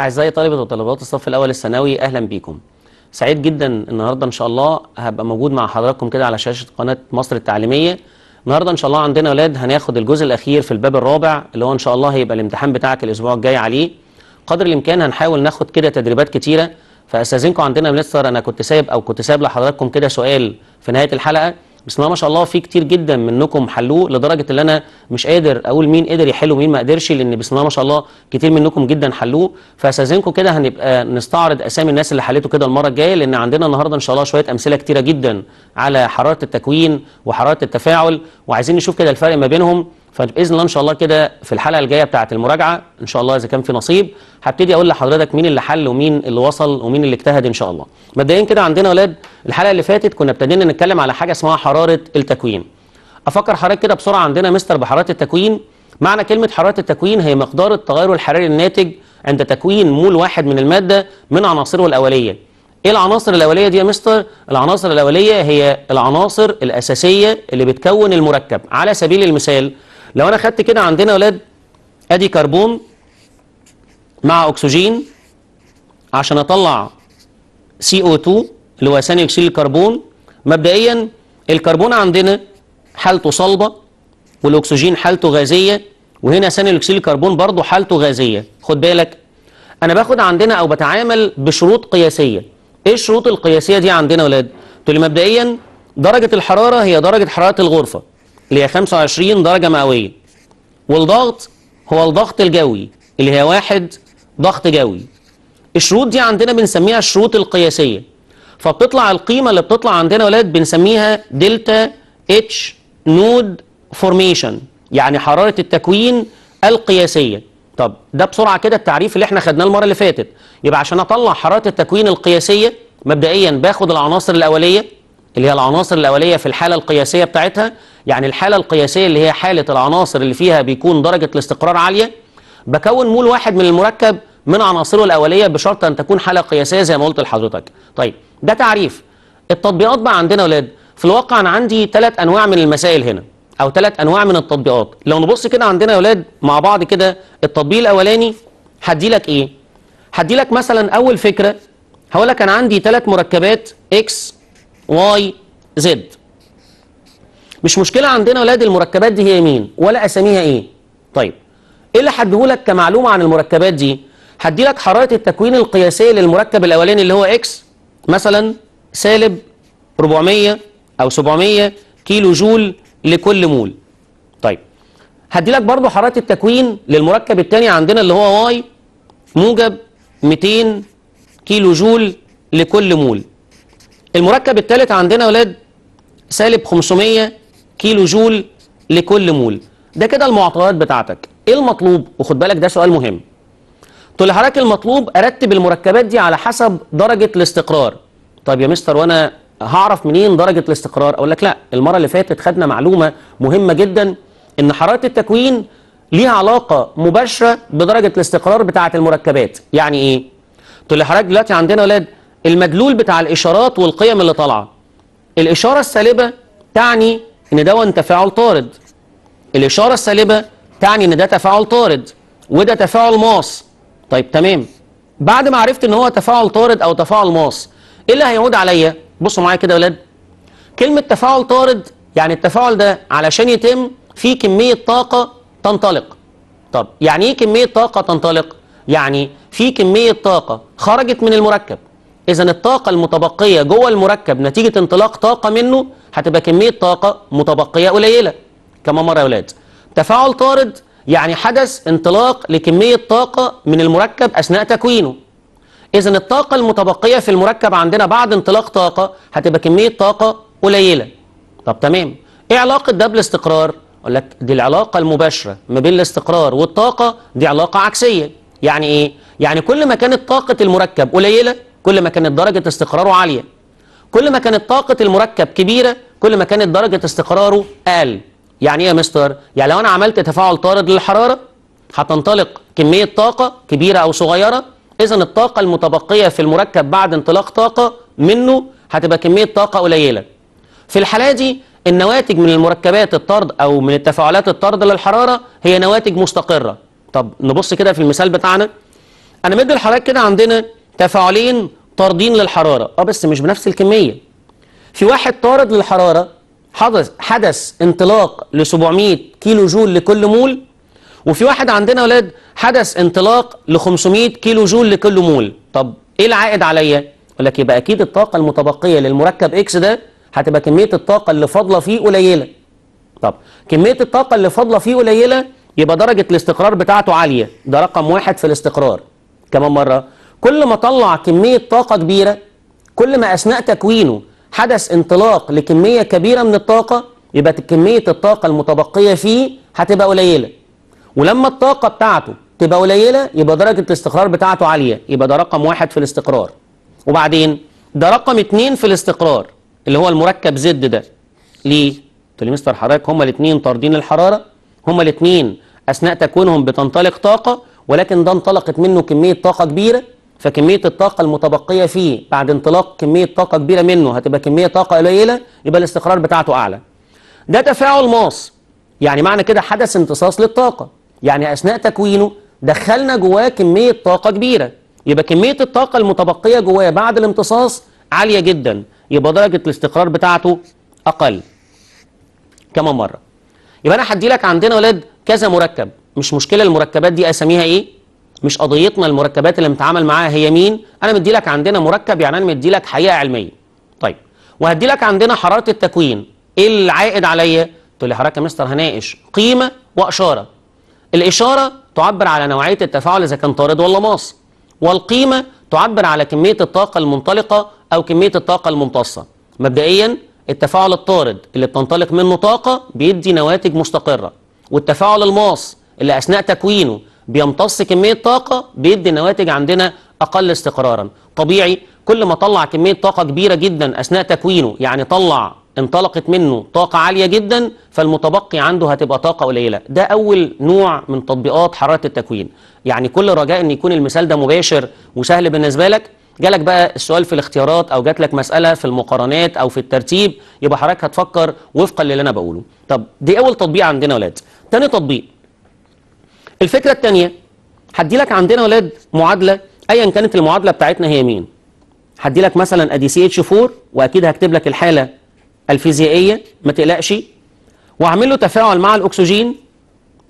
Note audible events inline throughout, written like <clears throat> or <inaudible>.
أعزائي طالبة وطالبات الصف الأول الثانوي أهلا بيكم سعيد جدا النهاردة إن شاء الله هبقى موجود مع حضراتكم كده على شاشة قناة مصر التعليمية النهاردة إن شاء الله عندنا أولاد هناخد الجزء الأخير في الباب الرابع اللي هو إن شاء الله هيبقى الامتحان بتاعك الأسبوع الجاي عليه قدر الإمكان هنحاول ناخد كده تدريبات كتيرة فأستاذنكم عندنا بنسر أنا كنت سايب أو كنت سايب لحضراتكم كده سؤال في نهاية الحلقة بسم الله ما شاء الله في كتير جدا منكم حلوه لدرجه ان انا مش قادر اقول مين قدر يحل ومين ما قدرش لان بسم الله ما شاء الله كتير منكم جدا حلوه فاستاذنكم كده هنبقى نستعرض اسامي الناس اللي حلته كده المره الجايه لان عندنا النهارده ان شاء الله شويه امثله كتيره جدا على حراره التكوين وحراره التفاعل وعايزين نشوف كده الفرق ما بينهم فباذن الله ان شاء الله كده في الحلقه الجايه بتاعه المراجعه ان شاء الله اذا كان في نصيب هبتدي اقول لحضرتك مين اللي حل ومين اللي وصل ومين اللي اجتهد ان شاء الله مبدئيا كده عندنا اولاد الحلقه اللي فاتت كنا ابتدينا نتكلم على حاجه اسمها حراره التكوين افكر حضرتك كده بسرعه عندنا مستر بحراره التكوين معنى كلمه حراره التكوين هي مقدار التغير الحراري الناتج عند تكوين مول واحد من الماده من عناصره الاوليه ايه العناصر الاوليه دي يا مستر العناصر الاوليه هي العناصر الاساسيه اللي بتكون المركب على سبيل المثال لو انا خدت كده عندنا يا ولاد ادي كربون مع اكسجين عشان اطلع سي او 2 اللي هو ثاني اكسيد الكربون مبدئيا الكربون عندنا حالته صلبه والاكسجين حالته غازيه وهنا ثاني اكسيد الكربون برضه حالته غازيه خد بالك انا باخد عندنا او بتعامل بشروط قياسيه ايه الشروط القياسيه دي عندنا يا ولاد؟ تقول لي مبدئيا درجه الحراره هي درجه حراره الغرفه اللي هي 25 درجة مئوية والضغط هو الضغط الجوي اللي هي واحد ضغط جوي الشروط دي عندنا بنسميها الشروط القياسية فبتطلع القيمة اللي بتطلع عندنا ولاد بنسميها دلتا اتش نود فورميشن يعني حرارة التكوين القياسية طب ده بسرعة كده التعريف اللي احنا خدناه المرة اللي فاتت يبقى عشان اطلع حرارة التكوين القياسية مبدئيا باخد العناصر الأولية اللي هي العناصر الأولية في الحالة القياسية بتاعتها يعني الحالة القياسية اللي هي حالة العناصر اللي فيها بيكون درجة الاستقرار عالية بكون مول واحد من المركب من عناصره الأولية بشرط أن تكون حالة قياسية زي ما قلت لحضرتك طيب ده تعريف التطبيقات بقى عندنا ولاد في الواقع أنا عندي ثلاث أنواع من المسائل هنا أو ثلاث أنواع من التطبيقات لو نبص كده عندنا يا ولاد مع بعض كده التطبيق الأولاني هدي لك إيه؟ هدي لك مثلا أول فكرة هقول لك أنا عندي ثلاث مركبات إكس واي زد مش مشكله عندنا ولاد المركبات دي هي مين ولا اساميها ايه طيب ايه اللي هديهولك كمعلومه عن المركبات دي هديلك حراره التكوين القياسيه للمركب الاولاني اللي هو اكس مثلا سالب 400 او 700 كيلو جول لكل مول طيب هديلك برضو حراره التكوين للمركب الثاني عندنا اللي هو واي موجب 200 كيلو جول لكل مول المركب الثالث عندنا يا ولاد سالب 500 كيلو جول لكل مول ده كده المعطيات بتاعتك ايه المطلوب وخد بالك ده سؤال مهم تقول لحضرتك المطلوب ارتب المركبات دي على حسب درجه الاستقرار طب يا مستر وانا هعرف منين درجه الاستقرار اقول لك لا المره اللي فاتت خدنا معلومه مهمه جدا ان حراره التكوين ليها علاقه مباشره بدرجه الاستقرار بتاعه المركبات يعني ايه تقول لحضرتك دلوقتي عندنا ولاد المدلول بتاع الإشارات والقيم اللي طالعة الإشارة السالبة تعني إن ده تفاعل طارد الإشارة السالبة تعني إن ده تفاعل طارد وده تفاعل ماص طيب تمام بعد ما عرفت إن هو تفاعل طارد أو تفاعل ماص إيه اللي هيعود عليا؟ بصوا معايا كده يا ولاد كلمة تفاعل طارد يعني التفاعل ده علشان يتم في كمية طاقة تنطلق طب يعني إيه كمية طاقة تنطلق؟ يعني في كمية طاقة خرجت من المركب إذا الطاقة المتبقية جوه المركب نتيجة انطلاق طاقة منه هتبقى كمية طاقة متبقية قليلة كما مرة يا ولاد تفاعل طارد يعني حدث انطلاق لكمية طاقة من المركب أثناء تكوينه إذا الطاقة المتبقية في المركب عندنا بعد انطلاق طاقة هتبقى كمية طاقة قليلة طب تمام إيه علاقة ده بالاستقرار؟ أقول لك دي العلاقة المباشرة ما بين الاستقرار والطاقة دي علاقة عكسية يعني إيه؟ يعني كل ما كانت طاقة المركب قليلة كل ما كانت درجة استقراره عالية كل ما كانت طاقة المركب كبيرة كل ما كانت درجة استقراره أقل يعني ايه يا مستر؟ يعني لو انا عملت تفاعل طارد للحرارة هتنطلق كمية طاقة كبيرة أو صغيرة إذا الطاقة المتبقية في المركب بعد انطلاق طاقة منه هتبقى كمية طاقة قليلة في الحالة دي النواتج من المركبات الطرد أو من التفاعلات الطرد للحرارة هي نواتج مستقرة طب نبص كده في المثال بتاعنا أنا مدي لحضرتك كده عندنا تفاعلين طاردين للحراره اه بس مش بنفس الكميه في واحد طارد للحراره حدث حدث انطلاق ل 700 كيلو جول لكل مول وفي واحد عندنا يا اولاد حدث انطلاق ل 500 كيلو جول لكل مول طب ايه العائد عليا يقول لك يبقى اكيد الطاقه المتبقيه للمركب اكس ده هتبقى كميه الطاقه اللي فاضله فيه قليله طب كميه الطاقه اللي فاضله فيه قليله يبقى درجه الاستقرار بتاعته عاليه ده رقم واحد في الاستقرار كمان مره كل ما طلع كمية طاقة كبيرة كل ما أثناء تكوينه حدث انطلاق لكمية كبيرة من الطاقة يبقى كمية الطاقة المتبقية فيه هتبقى قليلة ولما الطاقة بتاعته تبقى قليلة يبقى درجة الاستقرار بتاعته عالية يبقى ده رقم واحد في الاستقرار وبعدين ده رقم اتنين في الاستقرار اللي هو المركب زد ده ليه؟ قلت لي مستر حضرتك هما الاتنين طاردين الحرارة هما الاتنين أثناء تكوينهم بتنطلق طاقة ولكن ده انطلقت منه كمية طاقة كبيرة فكمية الطاقة المتبقية فيه بعد انطلاق كمية طاقة كبيرة منه هتبقى كمية طاقة قليلة يبقى الاستقرار بتاعته أعلى ده تفاعل ماس يعني معنى كده حدث امتصاص للطاقة يعني أثناء تكوينه دخلنا جواه كمية طاقة كبيرة يبقى كمية الطاقة المتبقية جواه بعد الامتصاص عالية جدا يبقى درجة الاستقرار بتاعته أقل كمان مرة يبقى أنا هدي لك عندنا ولاد كذا مركب مش مشكلة المركبات دي أسميها إيه مش قضيتنا المركبات اللي بنتعامل معاها هي مين انا مدي لك عندنا مركب يعني انا مدي لك حقيقه علميه طيب وهدي لك عندنا حراره التكوين ايه العائد عليا تقول لي حضرتك يا مستر هناقش قيمه واشاره الاشاره تعبر على نوعيه التفاعل اذا كان طارد ولا ماص والقيمه تعبر على كميه الطاقه المنطلقه او كميه الطاقه الممتصه مبدئيا التفاعل الطارد اللي بتنطلق منه طاقه بيدي نواتج مستقره والتفاعل الماص اللي اثناء تكوينه بيمتص كمية طاقة بيدي نواتج عندنا أقل استقرارا طبيعي كل ما طلع كمية طاقة كبيرة جدا أثناء تكوينه يعني طلع انطلقت منه طاقة عالية جدا فالمتبقي عنده هتبقى طاقة قليلة ده أول نوع من تطبيقات حرارة التكوين يعني كل رجاء أن يكون المثال ده مباشر وسهل بالنسبة لك جالك بقى السؤال في الاختيارات أو جات لك مسألة في المقارنات أو في الترتيب يبقى حضرتك هتفكر وفقا للي أنا بقوله طب دي أول تطبيق عندنا ولاد تاني تطبيق الفكره الثانيه هدي لك عندنا ولاد معادله ايا كانت المعادله بتاعتنا هي مين هدي لك مثلا ادي سي اتش 4 واكيد هكتب لك الحاله الفيزيائيه ما تقلقش واعمل له تفاعل مع الاكسجين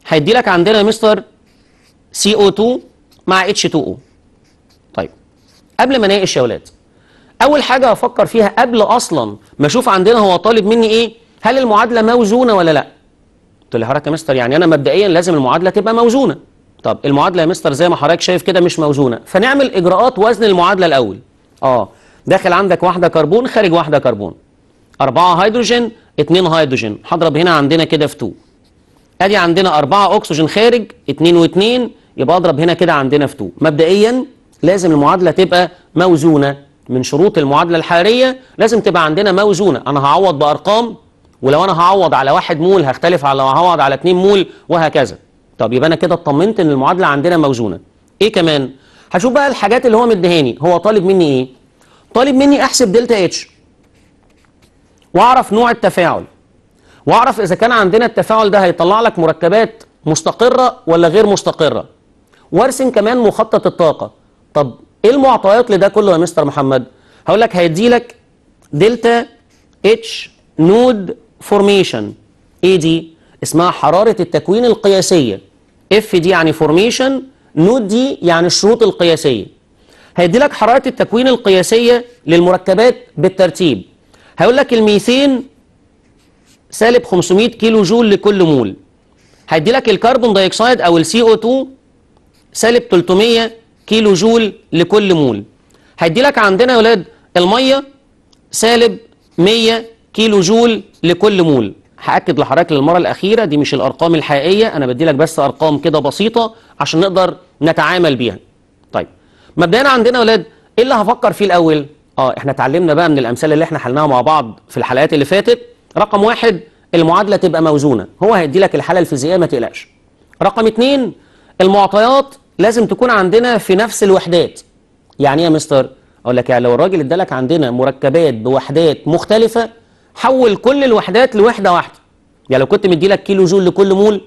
هيدي لك عندنا مستر سي او 2 مع اتش 2 او طيب قبل ما اناقش يا ولاد اول حاجه افكر فيها قبل اصلا ما اشوف عندنا هو طالب مني ايه هل المعادله موزونه ولا لا قلت له حضرتك يا مستر يعني انا مبدئيا لازم المعادله تبقى موزونه طب المعادله يا مستر زي ما حضرتك شايف كده مش موزونه فنعمل اجراءات وزن المعادله الاول اه داخل عندك واحده كربون خارج واحده كربون أربعة هيدروجين اتنين هيدروجين هضرب هنا عندنا كده في 2 ادي عندنا أربعة اكسجين خارج اتنين واتنين يبقى اضرب هنا كده عندنا في 2 مبدئيا لازم المعادله تبقى موزونه من شروط المعادله الحراريه لازم تبقى عندنا موزونه انا هعوض بارقام ولو انا هعوض على واحد مول هختلف على هعوض على اتنين مول وهكذا طب يبقى انا كده اطمنت ان المعادله عندنا موزونه ايه كمان هشوف بقى الحاجات اللي هو مديهاني هو طالب مني ايه طالب مني احسب دلتا اتش واعرف نوع التفاعل واعرف اذا كان عندنا التفاعل ده هيطلع لك مركبات مستقره ولا غير مستقره وارسم كمان مخطط الطاقه طب ايه المعطيات لده كله يا مستر محمد هقول لك هيدي لك دلتا اتش نود فورميشن ايه دي اسمها حرارة التكوين القياسية اف دي يعني فورميشن نود دي يعني الشروط القياسية هيدي لك حرارة التكوين القياسية للمركبات بالترتيب هيقول لك الميثين سالب 500 كيلو جول لكل مول هيدي لك الكربون دايكسايد او السي او 2 سالب 300 كيلو جول لكل مول هيدي لك عندنا يا ولاد الميه سالب 100 كيلو جول لكل مول هاكد لحضرتك للمره الاخيره دي مش الارقام الحقيقيه انا بدي لك بس ارقام كده بسيطه عشان نقدر نتعامل بيها طيب مبدئيا عندنا يا اولاد ايه اللي هفكر فيه الاول اه احنا اتعلمنا بقى من الامثله اللي احنا حلناها مع بعض في الحلقات اللي فاتت رقم واحد المعادله تبقى موزونه هو هيدي لك الحاله الفيزيائيه ما تقلقش رقم اتنين المعطيات لازم تكون عندنا في نفس الوحدات يعني ايه يا مستر اقول لك يعني لو الراجل ادالك عندنا مركبات بوحدات مختلفه حول كل الوحدات لوحده واحده يعني لو كنت مدي لك كيلو جول لكل مول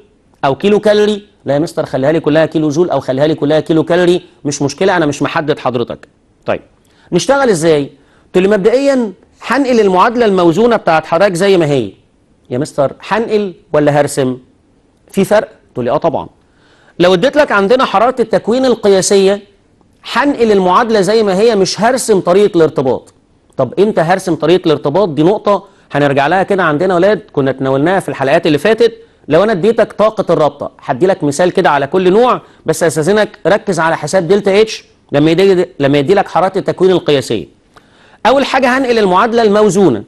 او كيلو كالوري لا يا مستر خليها لي كلها كيلو جول او خليها لي كلها كيلو كالوري مش مشكله انا مش محدد حضرتك طيب نشتغل ازاي تقول مبدئيا هنقل المعادله الموزونه بتاعت حضرتك زي ما هي يا مستر هنقل ولا هرسم في فرق تقول لي اه طبعا لو اديت لك عندنا حراره التكوين القياسيه هنقل المعادله زي ما هي مش هرسم طريقه الارتباط طب امتى هرسم طريقه الارتباط دي نقطه هنرجع لها كده عندنا ولاد كنا تناولناها في الحلقات اللي فاتت لو انا اديتك طاقه الرابطه هدي لك مثال كده على كل نوع بس استاذنك ركز على حساب دلتا اتش لما يدي لما يدي لك حراره التكوين القياسيه اول حاجه هنقل المعادله الموزونه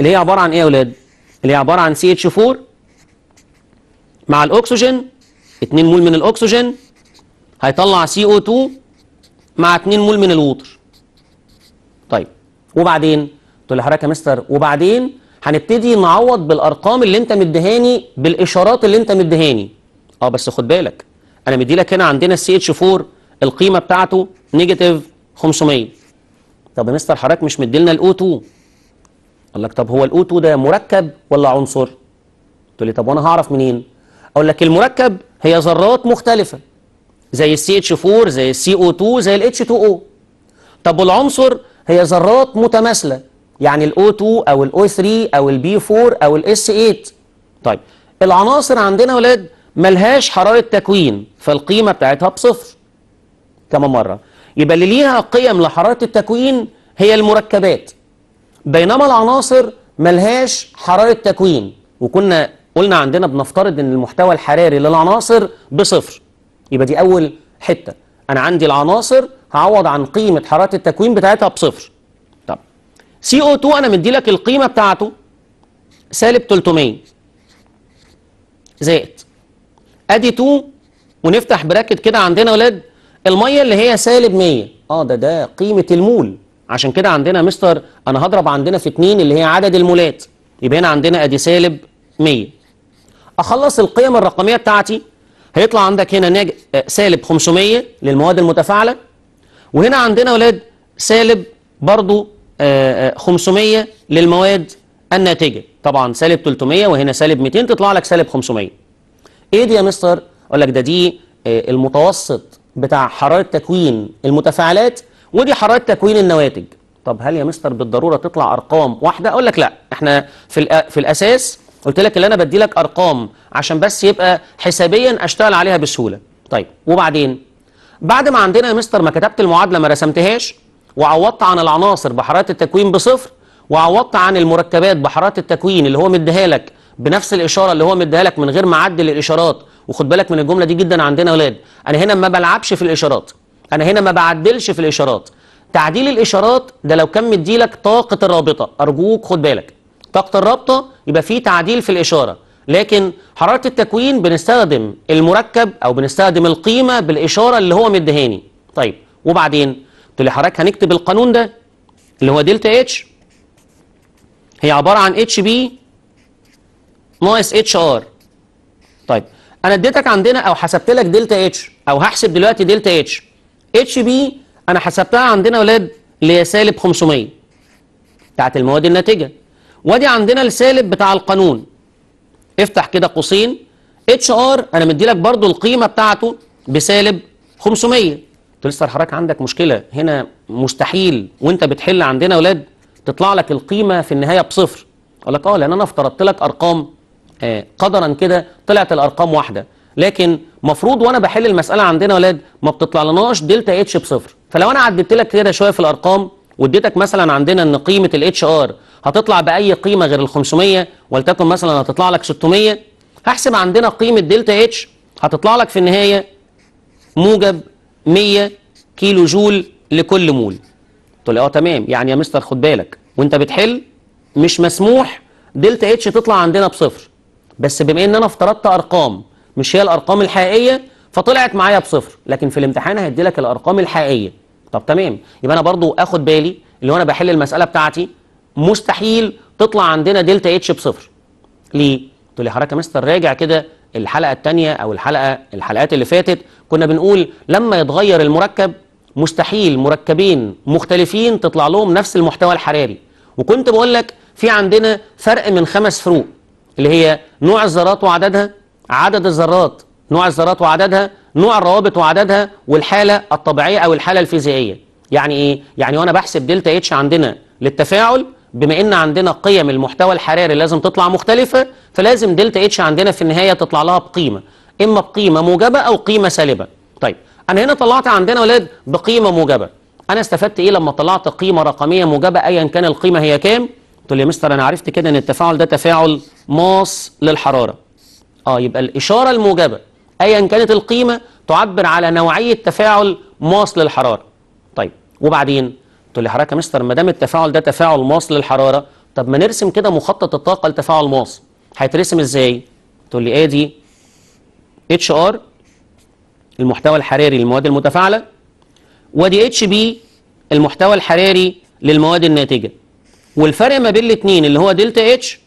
اللي هي عباره عن ايه يا اولاد اللي هي عباره عن سي اتش 4 مع الاكسجين 2 مول من الاكسجين هيطلع سي او 2 مع 2 مول من الوتر طيب وبعدين قلت له حضرتك يا مستر وبعدين هنبتدي نعوض بالارقام اللي انت مديهاني بالاشارات اللي انت مديهاني اه بس خد بالك انا مدي لك هنا عندنا السي اتش 4 القيمه بتاعته نيجاتيف 500 طب يا مستر حضرتك مش مدي لنا الاو 2 قال لك طب هو الاو 2 ده مركب ولا عنصر قلت له طب وانا هعرف منين اقول لك المركب هي ذرات مختلفه زي السي اتش 4 زي السي او 2 زي الاتش 2 او طب والعنصر هي ذرات متماثله يعني الاو 2 او الاو 3 او البي 4 او الاس 8 طيب العناصر عندنا يا ولاد ملهاش حراره تكوين فالقيمه بتاعتها بصفر كما مره يبقى اللي ليها قيم لحراره التكوين هي المركبات بينما العناصر ملهاش حراره تكوين وكنا قلنا عندنا بنفترض ان المحتوى الحراري للعناصر بصفر يبقى دي اول حته انا عندي العناصر هعوض عن قيمه حراره التكوين بتاعتها بصفر سي او 2 انا مدي لك القيمه بتاعته سالب 300 زائد ادي 2 ونفتح براكت كده عندنا يا ولاد الميه اللي هي سالب 100 اه ده ده قيمه المول عشان كده عندنا مستر انا هضرب عندنا في 2 اللي هي عدد المولات يبقى هنا عندنا ادي سالب 100 اخلص القيم الرقميه بتاعتي هيطلع عندك هنا ناج... آه، سالب 500 للمواد المتفاعله وهنا عندنا يا ولاد سالب برضو 500 آه، آه، للمواد الناتجه طبعا سالب 300 وهنا سالب 200 تطلع لك سالب 500 ايه دي يا مستر اقول لك ده دي آه، المتوسط بتاع حراره تكوين المتفاعلات ودي حراره تكوين النواتج طب هل يا مستر بالضروره تطلع ارقام واحده اقول لك لا احنا في في الاساس قلت لك ان انا بدي لك ارقام عشان بس يبقى حسابيا اشتغل عليها بسهوله طيب وبعدين بعد ما عندنا يا مستر ما كتبت المعادله ما رسمتهاش وعوضت عن العناصر بحرارة التكوين بصفر وعوضت عن المركبات بحرارة التكوين اللي هو مديها لك بنفس الإشارة اللي هو مديها لك من غير ما اعدل الإشارات وخد بالك من الجملة دي جدا عندنا يا ولاد أنا هنا ما بلعبش في الإشارات أنا هنا ما بعدلش في الإشارات تعديل الإشارات ده لو كان مديلك طاقة الرابطة أرجوك خد بالك طاقة الرابطة يبقى فيه تعديل في الإشارة لكن حرارة التكوين بنستخدم المركب أو بنستخدم القيمة بالإشارة اللي هو مديهاني طيب وبعدين قلت له حضرتك هنكتب القانون ده اللي هو دلتا اتش هي عباره عن اتش بي ناقص اتش ار طيب انا اديتك عندنا او حسبت لك دلتا اتش او هحسب دلوقتي دلتا اتش اتش بي انا حسبتها عندنا يا ولاد اللي هي سالب 500 بتاعت المواد الناتجه وادي عندنا السالب بتاع القانون افتح كده قوسين اتش ار انا مدي لك برضو القيمه بتاعته بسالب 500 قلت لسه حضرتك عندك مشكله هنا مستحيل وانت بتحل عندنا اولاد تطلع لك القيمه في النهايه بصفر قال لك اه لان انا افترضت لك ارقام آه، قدرا كده طلعت الارقام واحده لكن مفروض وانا بحل المساله عندنا اولاد ما بتطلع لناش دلتا اتش بصفر فلو انا عددت لك كده شويه في الارقام واديتك مثلا عندنا ان قيمه الاتش ار هتطلع باي قيمه غير ال 500 ولتكن مثلا هتطلع لك 600 هحسب عندنا قيمه دلتا اتش هتطلع لك في النهايه موجب 100 كيلو جول لكل مول قلت له اه تمام يعني يا مستر خد بالك وانت بتحل مش مسموح دلتا اتش تطلع عندنا بصفر بس بما ان انا افترضت ارقام مش هي الارقام الحقيقيه فطلعت معايا بصفر لكن في الامتحان هيدي لك الارقام الحقيقيه طب تمام يبقى انا برضو اخد بالي اللي انا بحل المساله بتاعتي مستحيل تطلع عندنا دلتا اتش بصفر ليه قلت له حضرتك يا مستر راجع كده الحلقه الثانيه او الحلقه الحلقات اللي فاتت كنا بنقول لما يتغير المركب مستحيل مركبين مختلفين تطلع لهم نفس المحتوى الحراري وكنت بقول لك في عندنا فرق من خمس فروق اللي هي نوع الذرات وعددها عدد الذرات نوع الذرات وعددها نوع الروابط وعددها والحاله الطبيعيه او الحاله الفيزيائيه يعني ايه يعني وانا بحسب دلتا اتش عندنا للتفاعل بما ان عندنا قيم المحتوى الحراري لازم تطلع مختلفه فلازم دلتا اتش عندنا في النهايه تطلع لها بقيمه اما بقيمه موجبه او قيمه سالبه طيب انا هنا طلعت عندنا ولاد بقيمه موجبه انا استفدت ايه لما طلعت قيمه رقميه موجبه ايا كان القيمه هي كام تقول لي يا مستر انا عرفت كده ان التفاعل ده تفاعل ماس للحراره اه يبقى الاشاره الموجبه ايا كانت القيمه تعبر على نوعيه تفاعل ماس للحراره طيب وبعدين تقول لي حضرتك يا مستر ما دام التفاعل ده تفاعل ماص للحراره طب ما نرسم كده مخطط الطاقه لتفاعل ماص هيترسم ازاي؟ تقول لي ادي إيه اتش ار المحتوى الحراري للمواد المتفاعله وادي اتش بي المحتوى الحراري للمواد الناتجه والفرق ما بين الاثنين اللي هو دلتا اتش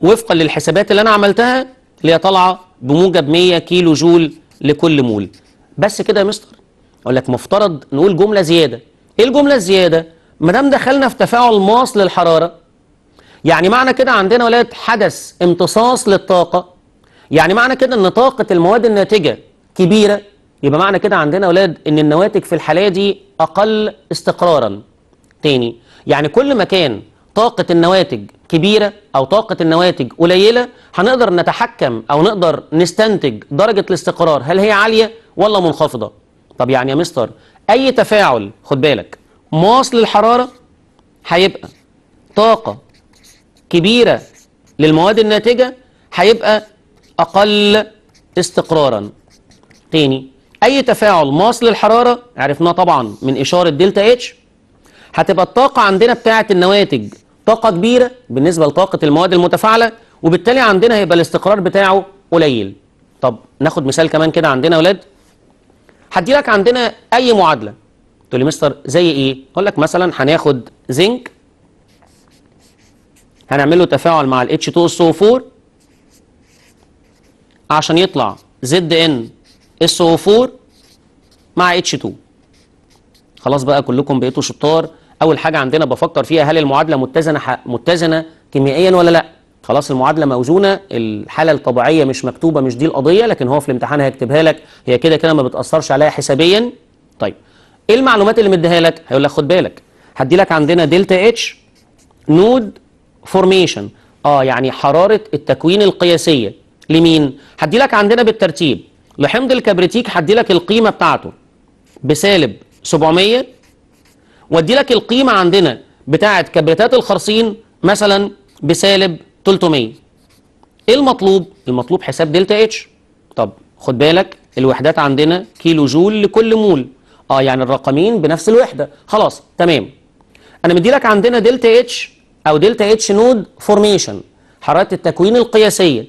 وفقا للحسابات اللي انا عملتها اللي هي طالعه بموجب 100 كيلو جول لكل مول بس كده يا مستر اقول لك مفترض نقول جمله زياده ايه الجمله الزياده ما دام دخلنا في تفاعل ماس للحراره يعني معنى كده عندنا ولايه حدث امتصاص للطاقه يعني معنى كده ان طاقه المواد الناتجه كبيره يبقى معنى كده عندنا اولاد ان النواتج في الحاله دي اقل استقرارا تاني يعني كل ما كان طاقه النواتج كبيره او طاقه النواتج قليله هنقدر نتحكم او نقدر نستنتج درجه الاستقرار هل هي عاليه ولا منخفضه طب يعني يا مستر اي تفاعل خد بالك مواصل الحراره هيبقى طاقه كبيره للمواد الناتجه هيبقى اقل استقرارا تاني اي تفاعل مواصل الحراره عرفناه طبعا من اشاره دلتا اتش هتبقى الطاقه عندنا بتاعه النواتج طاقه كبيره بالنسبه لطاقه المواد المتفاعله وبالتالي عندنا هيبقى الاستقرار بتاعه قليل طب ناخد مثال كمان كده عندنا يا ولاد هدي لك عندنا اي معادله تقول لي مستر زي ايه اقول لك مثلا هناخد زنك هنعمل له تفاعل مع الاتش 2 اس او 4 عشان يطلع زد ان اس او 4 مع اتش 2 خلاص بقى كلكم بقيتوا شطار اول حاجه عندنا بفكر فيها هل المعادله متزنه متزنه كيميائيا ولا لا خلاص المعادله موزونه الحاله الطبيعيه مش مكتوبه مش دي القضيه لكن هو في الامتحان هيكتبها لك هي كده كده ما بتاثرش عليها حسابيا طيب ايه المعلومات اللي مديها لك هيقول لك خد بالك هدي لك عندنا دلتا اتش نود فورميشن اه يعني حراره التكوين القياسيه لمين هدي لك عندنا بالترتيب لحمض الكبريتيك هدي لك القيمه بتاعته بسالب 700 وادي لك القيمه عندنا بتاعه كبريتات الخرسين مثلا بسالب 300 ايه المطلوب المطلوب حساب دلتا اتش طب خد بالك الوحدات عندنا كيلو جول لكل مول اه يعني الرقمين بنفس الوحده خلاص تمام انا مدي لك عندنا دلتا اتش او دلتا اتش نود فورميشن حراره التكوين القياسيه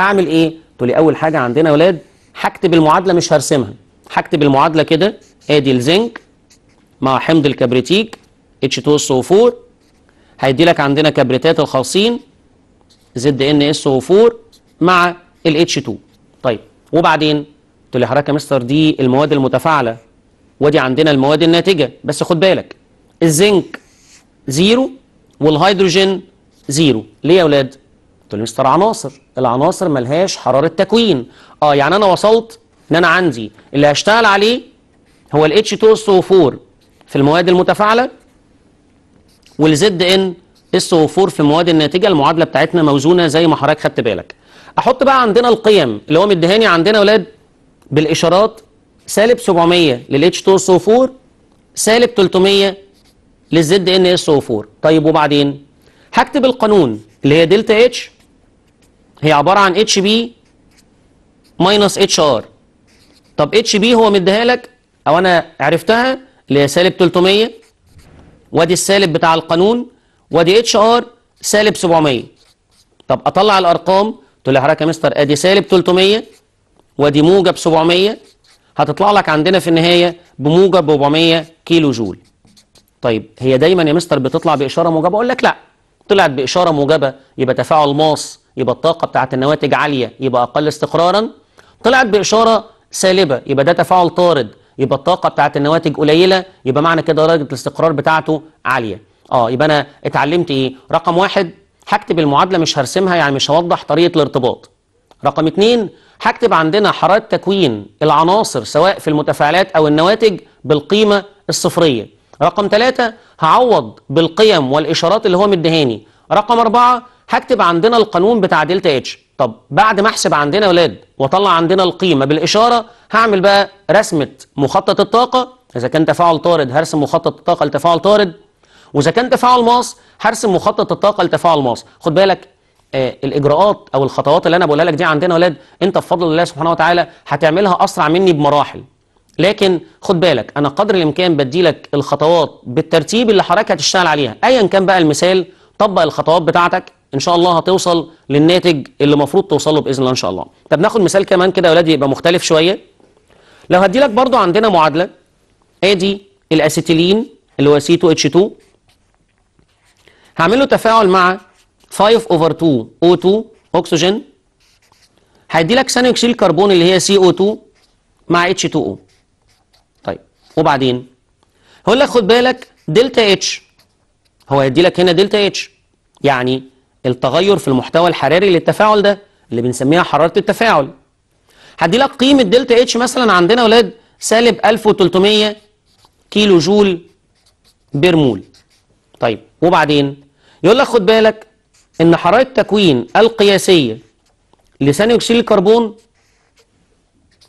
اعمل ايه تقول لي اول حاجه عندنا يا اولاد هكتب المعادله مش هرسمها هكتب المعادله كده ادي الزنك مع حمض الكبريتيك H2SO4 هيدي لك عندنا كبريتات الخالصين زد ان إيه اس او 4 مع الاتش 2 طيب وبعدين قلت له حضرتك يا مستر دي المواد المتفاعله ودي عندنا المواد الناتجه بس خد بالك الزنك زيرو والهيدروجين زيرو ليه يا اولاد قلت له مستر عناصر العناصر ملهاش حراره تكوين اه يعني انا وصلت ان انا عندي اللي هشتغل عليه هو الاتش 2 او 4 في المواد المتفاعله والزد ان اس او 4 في مواد الناتجة المعادلة بتاعتنا موزونة زي ما حضرتك خدت بالك احط بقى عندنا القيم اللي هو مديهاني عندنا ولاد بالاشارات سالب 700 للاتش 2 اس 4 سالب 300 للزد ان اس او 4 طيب وبعدين هكتب القانون اللي هي دلتا اتش هي عباره عن اتش بي ماينس اتش ار طب اتش بي هو مديها لك او انا عرفتها اللي هي سالب 300 وادي السالب بتاع القانون ودي اتش ار سالب 700 طب اطلع الارقام تقول لي حضرتك يا مستر ادي سالب 300 ودي موجب 700 هتطلع لك عندنا في النهايه بموجب 400 كيلو جول طيب هي دايما يا مستر بتطلع باشاره موجبه اقول لك لا طلعت باشاره موجبه يبقى تفاعل ماس يبقى الطاقه بتاعه النواتج عاليه يبقى اقل استقرارا طلعت باشاره سالبه يبقى ده تفاعل طارد يبقى الطاقه بتاعه النواتج قليله يبقى معنى كده درجه الاستقرار بتاعته عاليه اه يبقى انا اتعلمت ايه رقم واحد هكتب المعادله مش هرسمها يعني مش هوضح طريقه الارتباط رقم اتنين هكتب عندنا حراره تكوين العناصر سواء في المتفاعلات او النواتج بالقيمه الصفريه رقم ثلاثة هعوض بالقيم والاشارات اللي هو مديهاني رقم أربعة هكتب عندنا القانون بتاع دلتا اتش طب بعد ما احسب عندنا يا ولاد واطلع عندنا القيمه بالاشاره هعمل بقى رسمه مخطط الطاقه اذا كان تفاعل طارد هرسم مخطط الطاقه لتفاعل طارد واذا كان تفاعل ماس هرسم مخطط الطاقه لتفاعل ماس خد بالك آه الاجراءات او الخطوات اللي انا بقولها لك دي عندنا ولاد انت بفضل الله سبحانه وتعالى هتعملها اسرع مني بمراحل لكن خد بالك انا قدر الامكان بدي لك الخطوات بالترتيب اللي حضرتك هتشتغل عليها ايا كان بقى المثال طبق الخطوات بتاعتك ان شاء الله هتوصل للناتج اللي المفروض توصل له باذن الله ان شاء الله طب ناخد مثال كمان كده يا ولاد يبقى مختلف شويه لو هدي لك برضو عندنا معادله ادي الاسيتيلين اللي هو سي 2 اتش 2 هعمل له تفاعل مع 5 اوفر 2 O2 اكسجين هيدي لك ثاني اكسيد الكربون اللي هي CO2 مع H2O طيب وبعدين هقول لك خد بالك دلتا اتش هو هيدي لك هنا دلتا اتش يعني التغير في المحتوى الحراري للتفاعل ده اللي بنسميها حراره التفاعل هدي لك قيمه دلتا اتش مثلا عندنا اولاد سالب 1300 كيلو جول برمول طيب وبعدين يقول لك خد بالك ان حراره التكوين القياسيه لثاني اكسيد الكربون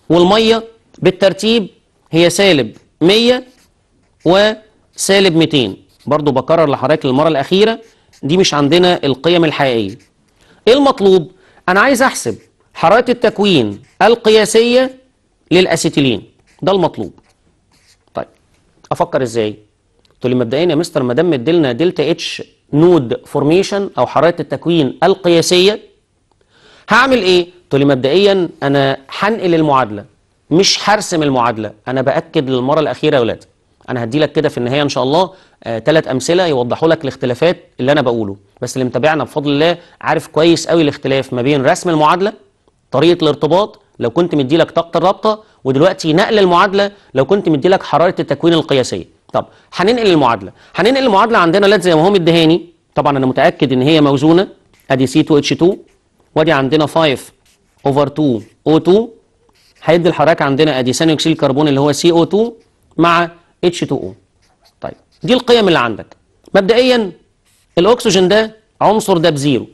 والميه بالترتيب هي سالب 100 وسالب 200 برضو بكرر لحضرتك للمره الاخيره دي مش عندنا القيم الحقيقيه ايه المطلوب انا عايز احسب حراره التكوين القياسيه للاسيتيلين ده المطلوب طيب افكر ازاي تقول لي مبدئيا يا مستر ما دام مديلنا دلتا اتش نود فورميشن او حراره التكوين القياسيه هعمل ايه تقول لي مبدئيا انا هنقل المعادله مش هرسم المعادله انا باكد للمره الاخيره يا ولاد انا هدي لك كده في النهايه ان شاء الله ثلاث آه امثله يوضحوا لك الاختلافات اللي انا بقوله بس اللي متابعنا بفضل الله عارف كويس قوي الاختلاف ما بين رسم المعادله طريقه الارتباط لو كنت مدي لك طاقه الرابطه ودلوقتي نقل المعادله لو كنت مدي لك حراره التكوين القياسيه طب هننقل المعادله هننقل المعادله عندنا لات زي ما هو مديهاني طبعا انا متاكد ان هي موزونه ادي سي 2 اتش 2 وادي عندنا 5 اوفر 2 او 2 هيدي الحركة عندنا ادي ثاني اكسيد الكربون اللي هو سي او 2 مع اتش 2 او طيب دي القيم اللي عندك مبدئيا الاكسجين ده عنصر ده بزيرو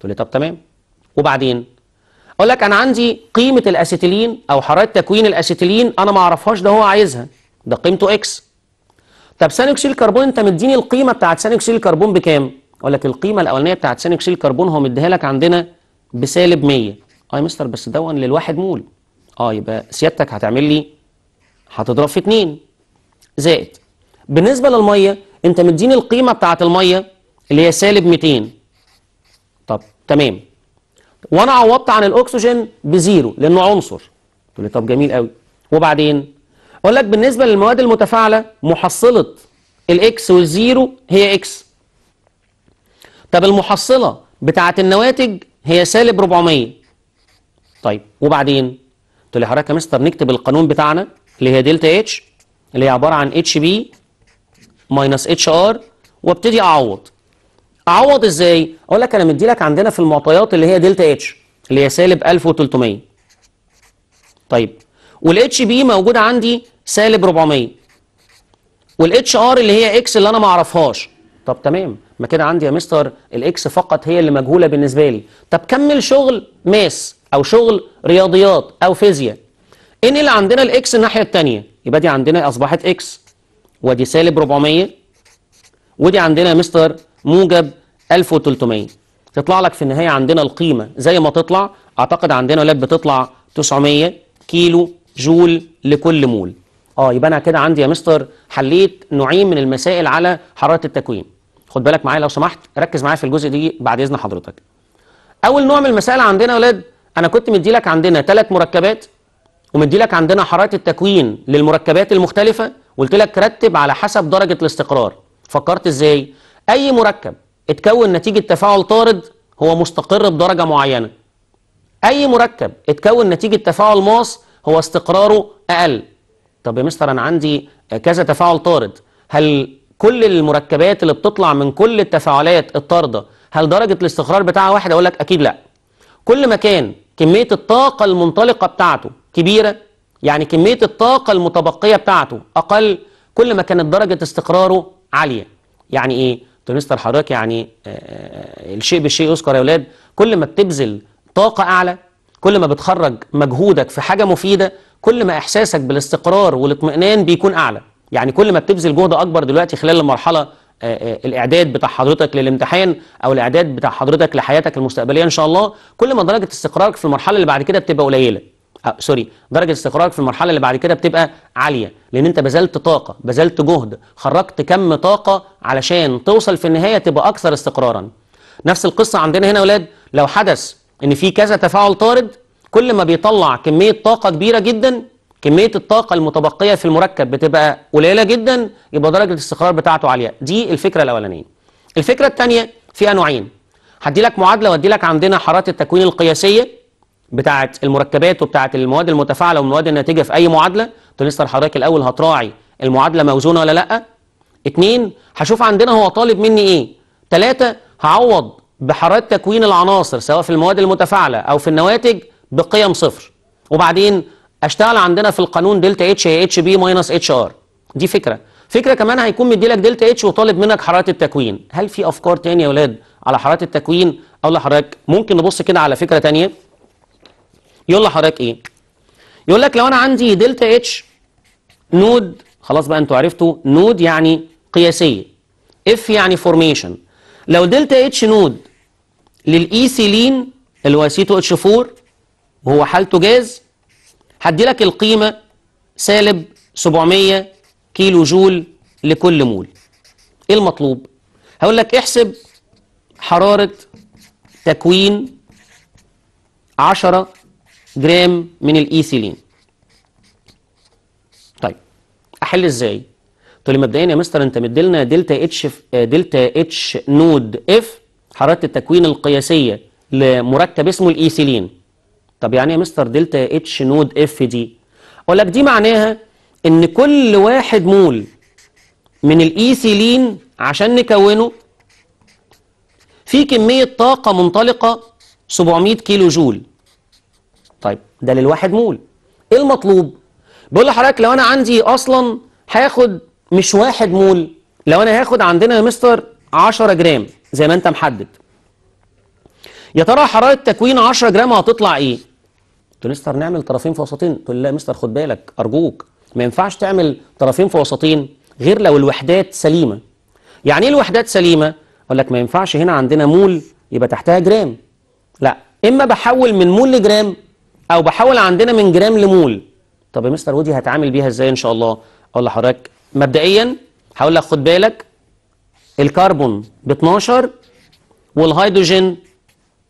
تقول لي طب تمام وبعدين اقول لك انا عندي قيمه الاسيتيلين او حراره تكوين الاسيتيلين انا ما اعرفهاش ده هو عايزها ده قيمته اكس طب ثاني اكسيد الكربون انت مديني القيمه بتاعه ثاني اكسيد الكربون بكام؟ اقول لك القيمه الاولانيه بتاعه ثاني اكسيد الكربون هو مديها لك عندنا بسالب 100 اه يا مستر بس دون للواحد مول اه يبقى سيادتك هتعمل لي هتضرب في 2 زائد بالنسبه للميه انت مديني القيمه بتاعه الميه اللي هي سالب 200 طب تمام وانا عوضت عن الاكسجين بزيرو لانه عنصر تقول لي طب جميل قوي وبعدين اقول لك بالنسبه للمواد المتفاعله محصله الاكس والزيرو هي اكس طب المحصله بتاعه النواتج هي سالب 400 طيب وبعدين قلت له حضرتك يا مستر نكتب القانون بتاعنا اللي هي دلتا اتش اللي هي عباره عن اتش بي ماينس اتش ار وابتدي اعوض اعوض ازاي اقول لك انا مدي لك عندنا في المعطيات اللي هي دلتا اتش اللي هي سالب 1300 طيب والاتش بي موجود عندي سالب 400 والاتش ار اللي هي اكس اللي انا ما اعرفهاش طب تمام ما كده عندي يا مستر الاكس فقط هي اللي مجهوله بالنسبه لي طب كمل شغل ماس او شغل رياضيات او فيزياء ان إيه اللي عندنا الاكس الناحيه الثانيه يبقى دي عندنا اصبحت اكس ودي سالب 400 ودي عندنا يا مستر موجب 1300 تطلع لك في النهايه عندنا القيمه زي ما تطلع اعتقد عندنا لاب بتطلع 900 كيلو جول لكل مول اه يبقى انا كده عندي يا مستر حليت نوعين من المسائل على حراره التكوين خد بالك معايا لو سمحت ركز معايا في الجزء دي بعد اذن حضرتك اول نوع من المسائل عندنا يا اولاد انا كنت مدي لك عندنا ثلاث مركبات ومدي لك عندنا حراره التكوين للمركبات المختلفه وقلت لك رتب على حسب درجه الاستقرار فكرت ازاي اي مركب اتكون نتيجه تفاعل طارد هو مستقر بدرجه معينه اي مركب اتكون نتيجه تفاعل ماس هو استقراره أقل طب يا مستر أنا عندي كذا تفاعل طارد هل كل المركبات اللي بتطلع من كل التفاعلات الطاردة هل درجة الاستقرار بتاعها واحد أقول لك أكيد لا كل ما كان كمية الطاقة المنطلقة بتاعته كبيرة يعني كمية الطاقة المتبقية بتاعته أقل كل ما كانت درجة استقراره عالية يعني إيه؟ قلت مستر حضرتك يعني آه، آه، آه، الشيء بالشيء يذكر يا أولاد كل ما بتبذل طاقة أعلى كل ما بتخرج مجهودك في حاجة مفيدة كل ما إحساسك بالاستقرار والاطمئنان بيكون أعلى يعني كل ما بتبذل جهد أكبر دلوقتي خلال المرحلة آه، آه، الاعداد بتاع حضرتك للامتحان او الاعداد بتاع حضرتك لحياتك المستقبليه ان شاء الله كل ما درجه استقرارك في المرحله اللي بعد كده بتبقى قليله أه سوري درجه استقرارك في المرحله اللي بعد كده بتبقى عاليه لان انت بذلت طاقه بذلت جهد خرجت كم طاقه علشان توصل في النهايه تبقى اكثر استقرارا نفس القصه عندنا هنا اولاد لو حدث ان في كذا تفاعل طارد كل ما بيطلع كميه طاقه كبيره جدا كميه الطاقه المتبقيه في المركب بتبقى قليله جدا يبقى درجه الاستقرار بتاعته عاليه دي الفكره الاولانيه الفكره الثانيه فيها نوعين هدي لك معادله وادي لك عندنا حراره التكوين القياسيه بتاعه المركبات وبتاعه المواد المتفاعله والمواد الناتجه في اي معادله تقول لي حضرتك الاول هتراعي المعادله موزونه ولا لا اتنين هشوف عندنا هو طالب مني ايه تلاتة هعوض بحراره تكوين العناصر سواء في المواد المتفاعله او في النواتج بقيم صفر وبعدين اشتغل عندنا في القانون دلتا اتش هي اتش بي ماينس اتش ار دي فكره فكره كمان هيكون مديلك دلتا اتش وطالب منك حراره التكوين هل في افكار تانية يا ولاد على حراره التكوين اقول لحضرتك ممكن نبص كده على فكره تانية يقول لحضرتك ايه يقول لك لو انا عندي دلتا اتش نود خلاص بقى انتوا عرفتوا نود يعني قياسيه اف يعني فورميشن لو دلتا اتش نود للإيسيلين اللي هو سي 2 اتش 4 وهو حالته جاز هدي لك القيمه سالب 700 كيلو جول لكل مول ايه المطلوب هقول لك احسب حراره تكوين 10 جرام من الإيسيلين. طيب احل ازاي تقول لي مبدئيا يا مستر انت لنا دلتا اتش دلتا اتش نود اف حرارة التكوين القياسية لمركب اسمه الإيثيلين طب يعني يا مستر دلتا اتش نود اف دي اقول لك دي معناها ان كل واحد مول من الايثيلين عشان نكونه في كمية طاقة منطلقة 700 كيلو جول طيب ده للواحد مول ايه المطلوب بقول لحضرتك لو انا عندي اصلا هاخد مش واحد مول لو انا هاخد عندنا يا مستر 10 جرام زي ما انت محدد يا ترى حراره تكوين 10 جرام هتطلع ايه قلت له مستر نعمل طرفين وسطين قلت له لا مستر خد بالك ارجوك ما ينفعش تعمل طرفين في وسطين غير لو الوحدات سليمه يعني ايه الوحدات سليمه اقول لك ما ينفعش هنا عندنا مول يبقى تحتها جرام لا اما بحول من مول لجرام او بحول عندنا من جرام لمول طب يا مستر ودي هتعامل بيها ازاي ان شاء الله اقول لحضرتك مبدئيا هقول لك خد بالك الكربون ب 12 والهيدروجين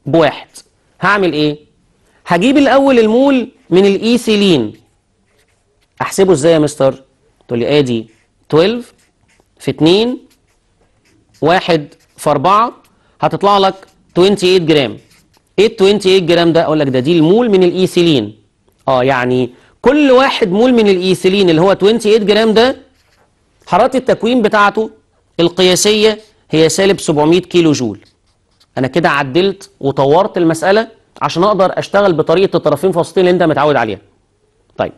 بواحد هعمل ايه هجيب الاول المول من الايثيلين احسبه ازاي يا مستر تقول لي ادي 12 في 2 1 في 4 هتطلع لك 28 جرام ايه ال 28 جرام ده اقول لك ده دي المول من الايثيلين اه يعني كل واحد مول من الايثيلين اللي هو 28 جرام ده حراره التكوين بتاعته القياسية هي سالب 700 كيلو جول أنا كده عدلت وطورت المسألة عشان أقدر أشتغل بطريقة الطرفين فاصلتين اللي أنت متعود عليها طيب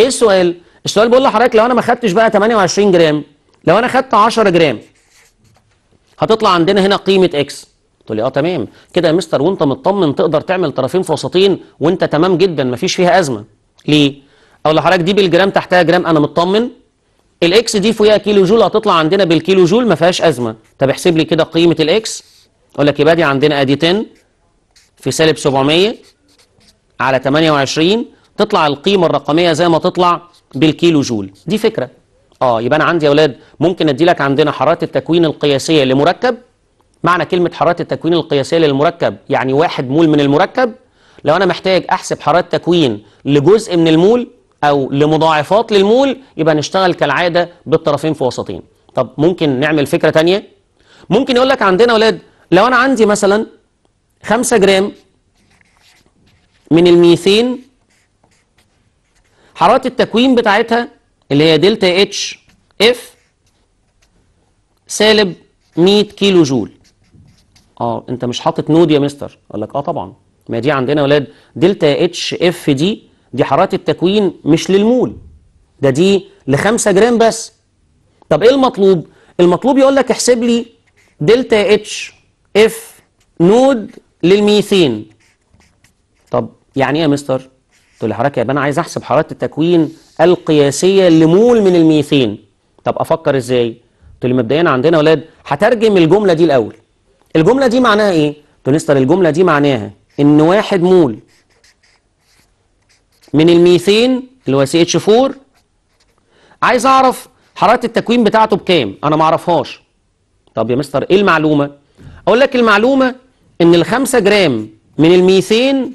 إيه السؤال؟ السؤال بيقول لحضرتك لو أنا ما خدتش بقى 28 جرام لو أنا خدت 10 جرام هتطلع عندنا هنا قيمة إكس تقول لي اه تمام كده يا مستر وانت مطمن تقدر تعمل طرفين فوسطين وانت تمام جدا مفيش فيها ازمه ليه اقول لحضرتك دي بالجرام تحتها جرام انا مطمن الاكس دي فوقيها كيلو جول هتطلع عندنا بالكيلو جول ما فيهاش ازمه طب احسب لي كده قيمه الاكس اقول لك يبقى دي عندنا ادي 10 في سالب 700 على 28 تطلع القيمه الرقميه زي ما تطلع بالكيلو جول دي فكره اه يبقى انا عندي يا اولاد ممكن ادي لك عندنا حراره التكوين القياسيه لمركب معنى كلمه حراره التكوين القياسيه للمركب يعني واحد مول من المركب لو انا محتاج احسب حراره تكوين لجزء من المول أو لمضاعفات للمول يبقى نشتغل كالعادة بالطرفين في وسطين طب ممكن نعمل فكرة تانية ممكن يقول لك عندنا أولاد لو أنا عندي مثلا 5 جرام من الميثين حرارة التكوين بتاعتها اللي هي دلتا اتش اف سالب 100 كيلو جول اه انت مش حاطط نود يا مستر قال لك اه طبعا ما دي عندنا اولاد دلتا اتش اف دي دي حرارة التكوين مش للمول ده دي لخمسة جرام بس طب ايه المطلوب المطلوب يقول لك احسب لي دلتا اتش اف نود للميثين طب يعني ايه يا مستر تقول لي حضرتك يا انا عايز احسب حراره التكوين القياسيه لمول من الميثين طب افكر ازاي تقول لي مبدئيا عندنا يا هترجم الجمله دي الاول الجمله دي معناها ايه تقول مستر الجمله دي معناها ان واحد مول من الميثين اللي هو سي اتش 4 عايز اعرف حراره التكوين بتاعته بكام انا ما اعرفهاش طب يا مستر ايه المعلومه اقول لك المعلومه ان ال 5 جرام من الميثين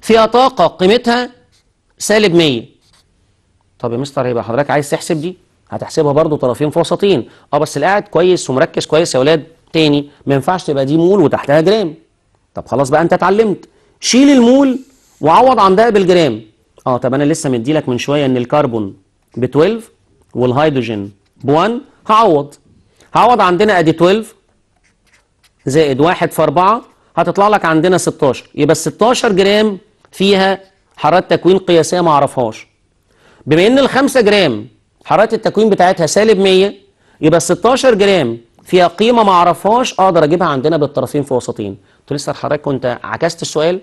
فيها طاقه قيمتها سالب 100 طب يا مستر هيبقى حضرتك عايز تحسب دي هتحسبها برضو طرفين في وسطين اه بس القاعد كويس ومركز كويس يا اولاد تاني ما ينفعش تبقى دي مول وتحتها جرام طب خلاص بقى انت اتعلمت شيل المول وعوض عن ده بالجرام اه طب انا لسه مديلك من شويه ان الكربون ب 12 والهيدروجين ب 1 هعوض هعوض عندنا ادي 12 زائد 1 في 4 هتطلع لك عندنا 16 يبقى ال 16 جرام فيها حراره تكوين قياسيه ما اعرفهاش بما ان ال 5 جرام حراره التكوين بتاعتها سالب 100 يبقى ال 16 جرام فيها قيمه ما اعرفهاش اقدر اجيبها عندنا بالطرفين في وسطين قلت لسه حضرتك كنت عكست السؤال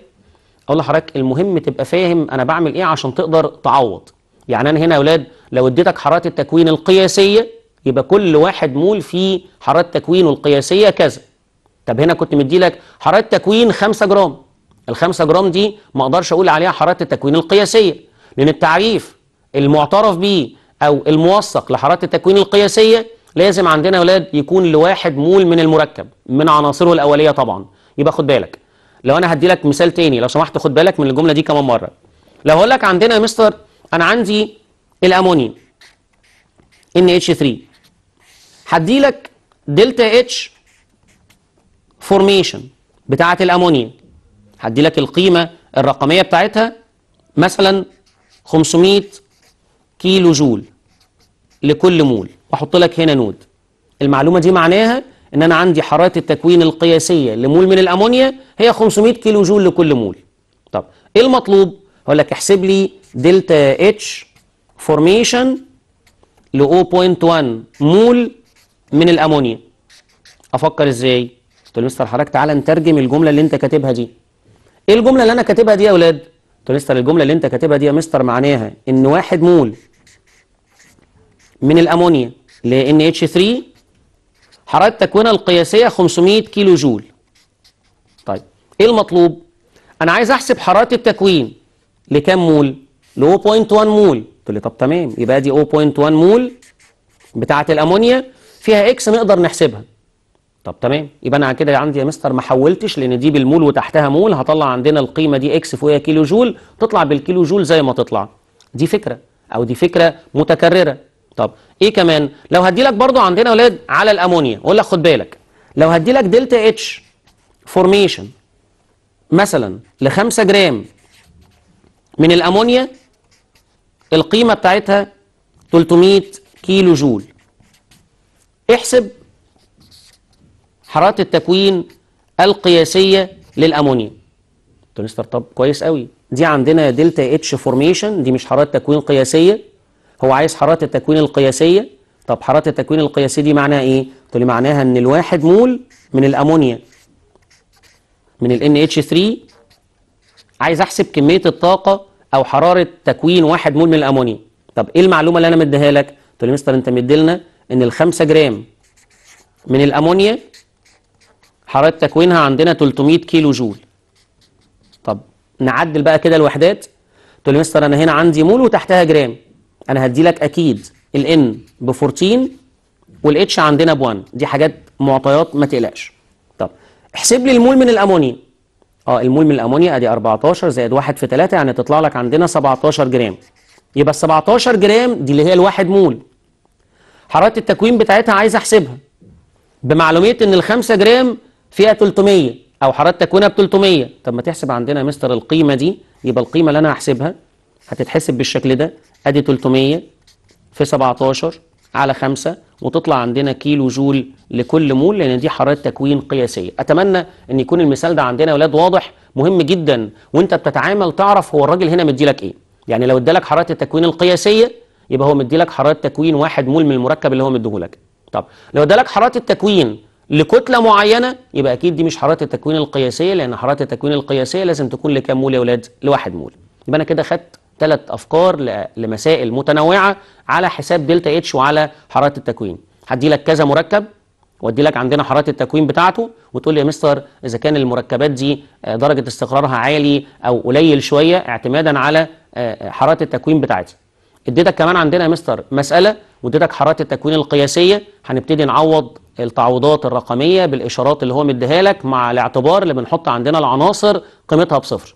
اقول لحضرتك المهم تبقى فاهم انا بعمل ايه عشان تقدر تعوض يعني انا هنا يا اولاد لو اديتك حراره التكوين القياسيه يبقى كل واحد مول فيه حراره تكوينه القياسيه كذا طب هنا كنت مدي لك حراره تكوين 5 جرام الخمسة 5 جرام دي ما اقدرش اقول عليها حراره التكوين القياسيه لان التعريف المعترف به او الموثق لحراره التكوين القياسيه لازم عندنا يا اولاد يكون لواحد مول من المركب من عناصره الاوليه طبعا يبقى خد بالك لو انا هدي لك مثال تاني لو سمحت خد بالك من الجمله دي كمان مره لو هقول لك عندنا يا مستر انا عندي الامونيوم NH3 هدي لك دلتا اتش فورميشن بتاعه الامونيوم هدي لك القيمه الرقميه بتاعتها مثلا 500 كيلو جول لكل مول واحط لك هنا نود المعلومه دي معناها ان انا عندي حراره التكوين القياسيه لمول من الامونيا هي 500 كيلو جول لكل مول طب ايه المطلوب هقول لك احسب لي دلتا اتش فورميشن ل 0.1 مول من الامونيا افكر ازاي قلت له مستر حضرتك تعالى نترجم الجمله اللي انت كاتبها دي ايه الجمله اللي انا كاتبها دي يا اولاد قلت له مستر الجمله اللي انت كاتبها دي يا مستر معناها ان واحد مول من الامونيا ل ان اتش 3 حرارة التكوينة القياسية 500 كيلو جول طيب ايه المطلوب انا عايز احسب حرارة التكوين لكام مول ل 0.1 مول قلت لي طب تمام يبقى دي 0.1 مول بتاعة الامونيا فيها اكس نقدر نحسبها طب تمام يبقى انا كده عندي يا مستر ما حولتش لان دي بالمول وتحتها مول هطلع عندنا القيمه دي اكس فوقيها كيلو جول تطلع بالكيلو جول زي ما تطلع دي فكره او دي فكره متكرره طب ايه كمان لو هديلك برضو عندنا اولاد على الامونيا اقول لك خد بالك لو هديلك دلتا اتش فورميشن مثلا ل 5 جرام من الامونيا القيمه بتاعتها 300 كيلو جول احسب حراره التكوين القياسيه للامونيا قلت طب كويس قوي دي عندنا دلتا اتش فورميشن دي مش حراره تكوين قياسيه هو عايز حراره التكوين القياسيه طب حراره التكوين القياسيه دي معناها ايه تقول لي معناها ان الواحد مول من الامونيا من ال NH3 عايز احسب كميه الطاقه او حراره تكوين واحد مول من الامونيا طب ايه المعلومه اللي انا مديها لك تقول لي مستر انت مدي لنا ان ال 5 جرام من الامونيا حراره تكوينها عندنا 300 كيلو جول طب نعدل بقى كده الوحدات تقول لي مستر انا هنا عندي مول وتحتها جرام انا هدي لك اكيد الان ب 14 والاتش عندنا ب 1 دي حاجات معطيات ما تقلقش طب احسب لي المول من الامونيا اه المول من الامونيا ادي 14 زائد 1 في 3 يعني تطلع لك عندنا 17 جرام يبقى ال 17 جرام دي اللي هي الواحد مول حراره التكوين بتاعتها عايز احسبها بمعلوميه ان ال 5 جرام فيها 300 او حراره تكوينها ب 300 طب ما تحسب عندنا يا مستر القيمه دي يبقى القيمه اللي انا هحسبها هتتحسب بالشكل ده ادي 300 في 17 على 5 وتطلع عندنا كيلو جول لكل مول لان دي حراره تكوين قياسيه اتمنى ان يكون المثال ده عندنا يا اولاد واضح مهم جدا وانت بتتعامل تعرف هو الراجل هنا مديلك ايه يعني لو ادالك حراره التكوين القياسيه يبقى هو مديلك حراره تكوين واحد مول من المركب اللي هو مديهولك طب لو ادالك حراره التكوين لكتله معينه يبقى اكيد دي مش حراره التكوين القياسيه لان حراره التكوين القياسيه لازم تكون لكام مول يا اولاد لواحد مول يبقى انا كده خدت ثلاث افكار لمسائل متنوعه على حساب دلتا اتش وعلى حراره التكوين هدي لك كذا مركب وادي لك عندنا حراره التكوين بتاعته وتقول لي يا مستر اذا كان المركبات دي آه، درجه استقرارها عالي او قليل شويه اعتمادا على آه، آه، حراره التكوين بتاعتي اديتك كمان عندنا يا مستر مساله واديتك حراره التكوين القياسيه هنبتدي نعوض التعويضات الرقميه بالاشارات اللي هو مديها لك مع الاعتبار اللي بنحط عندنا العناصر قيمتها بصفر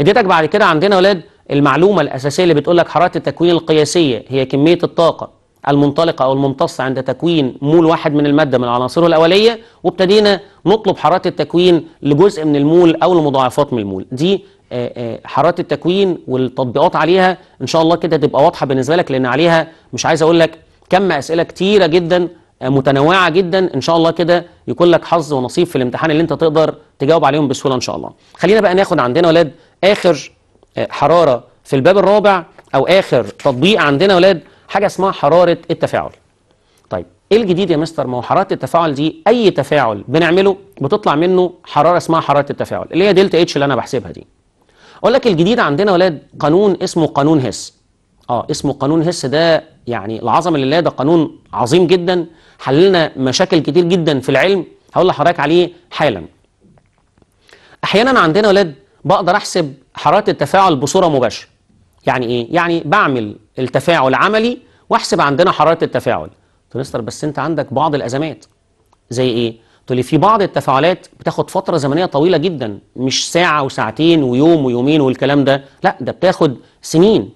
اديتك بعد كده عندنا يا ولاد المعلومة الأساسية اللي بتقول لك حرارة التكوين القياسية هي كمية الطاقة المنطلقة أو الممتصة عند تكوين مول واحد من المادة من عناصره الأولية وابتدينا نطلب حرارة التكوين لجزء من المول أو لمضاعفات من المول دي آه، آه، حرارة التكوين والتطبيقات عليها إن شاء الله كده تبقى واضحة بالنسبة لك لأن عليها مش عايز أقول لك كم أسئلة كتيرة جدا آه، متنوعة جدا إن شاء الله كده يكون لك حظ ونصيب في الامتحان اللي أنت تقدر تجاوب عليهم بسهولة إن شاء الله خلينا بقى ناخد عندنا ولاد آخر حرارة في الباب الرابع أو آخر تطبيق عندنا ولاد حاجة اسمها حرارة التفاعل طيب ايه الجديد يا مستر ما هو حراره التفاعل دي اي تفاعل بنعمله بتطلع منه حراره اسمها حراره التفاعل اللي هي دلتا اتش اللي انا بحسبها دي اقول لك الجديد عندنا ولاد قانون اسمه قانون هس اه اسمه قانون هس ده يعني العظمه لله ده قانون عظيم جدا حللنا مشاكل كتير جدا في العلم هقول لحضرتك عليه حالا احيانا عندنا ولاد بقدر احسب حراره التفاعل بصوره مباشره يعني ايه يعني بعمل التفاعل عملي واحسب عندنا حراره التفاعل تنستر بس انت عندك بعض الازمات زي ايه قلت لي في بعض التفاعلات بتاخد فتره زمنيه طويله جدا مش ساعه وساعتين ويوم ويومين والكلام ده لا ده بتاخد سنين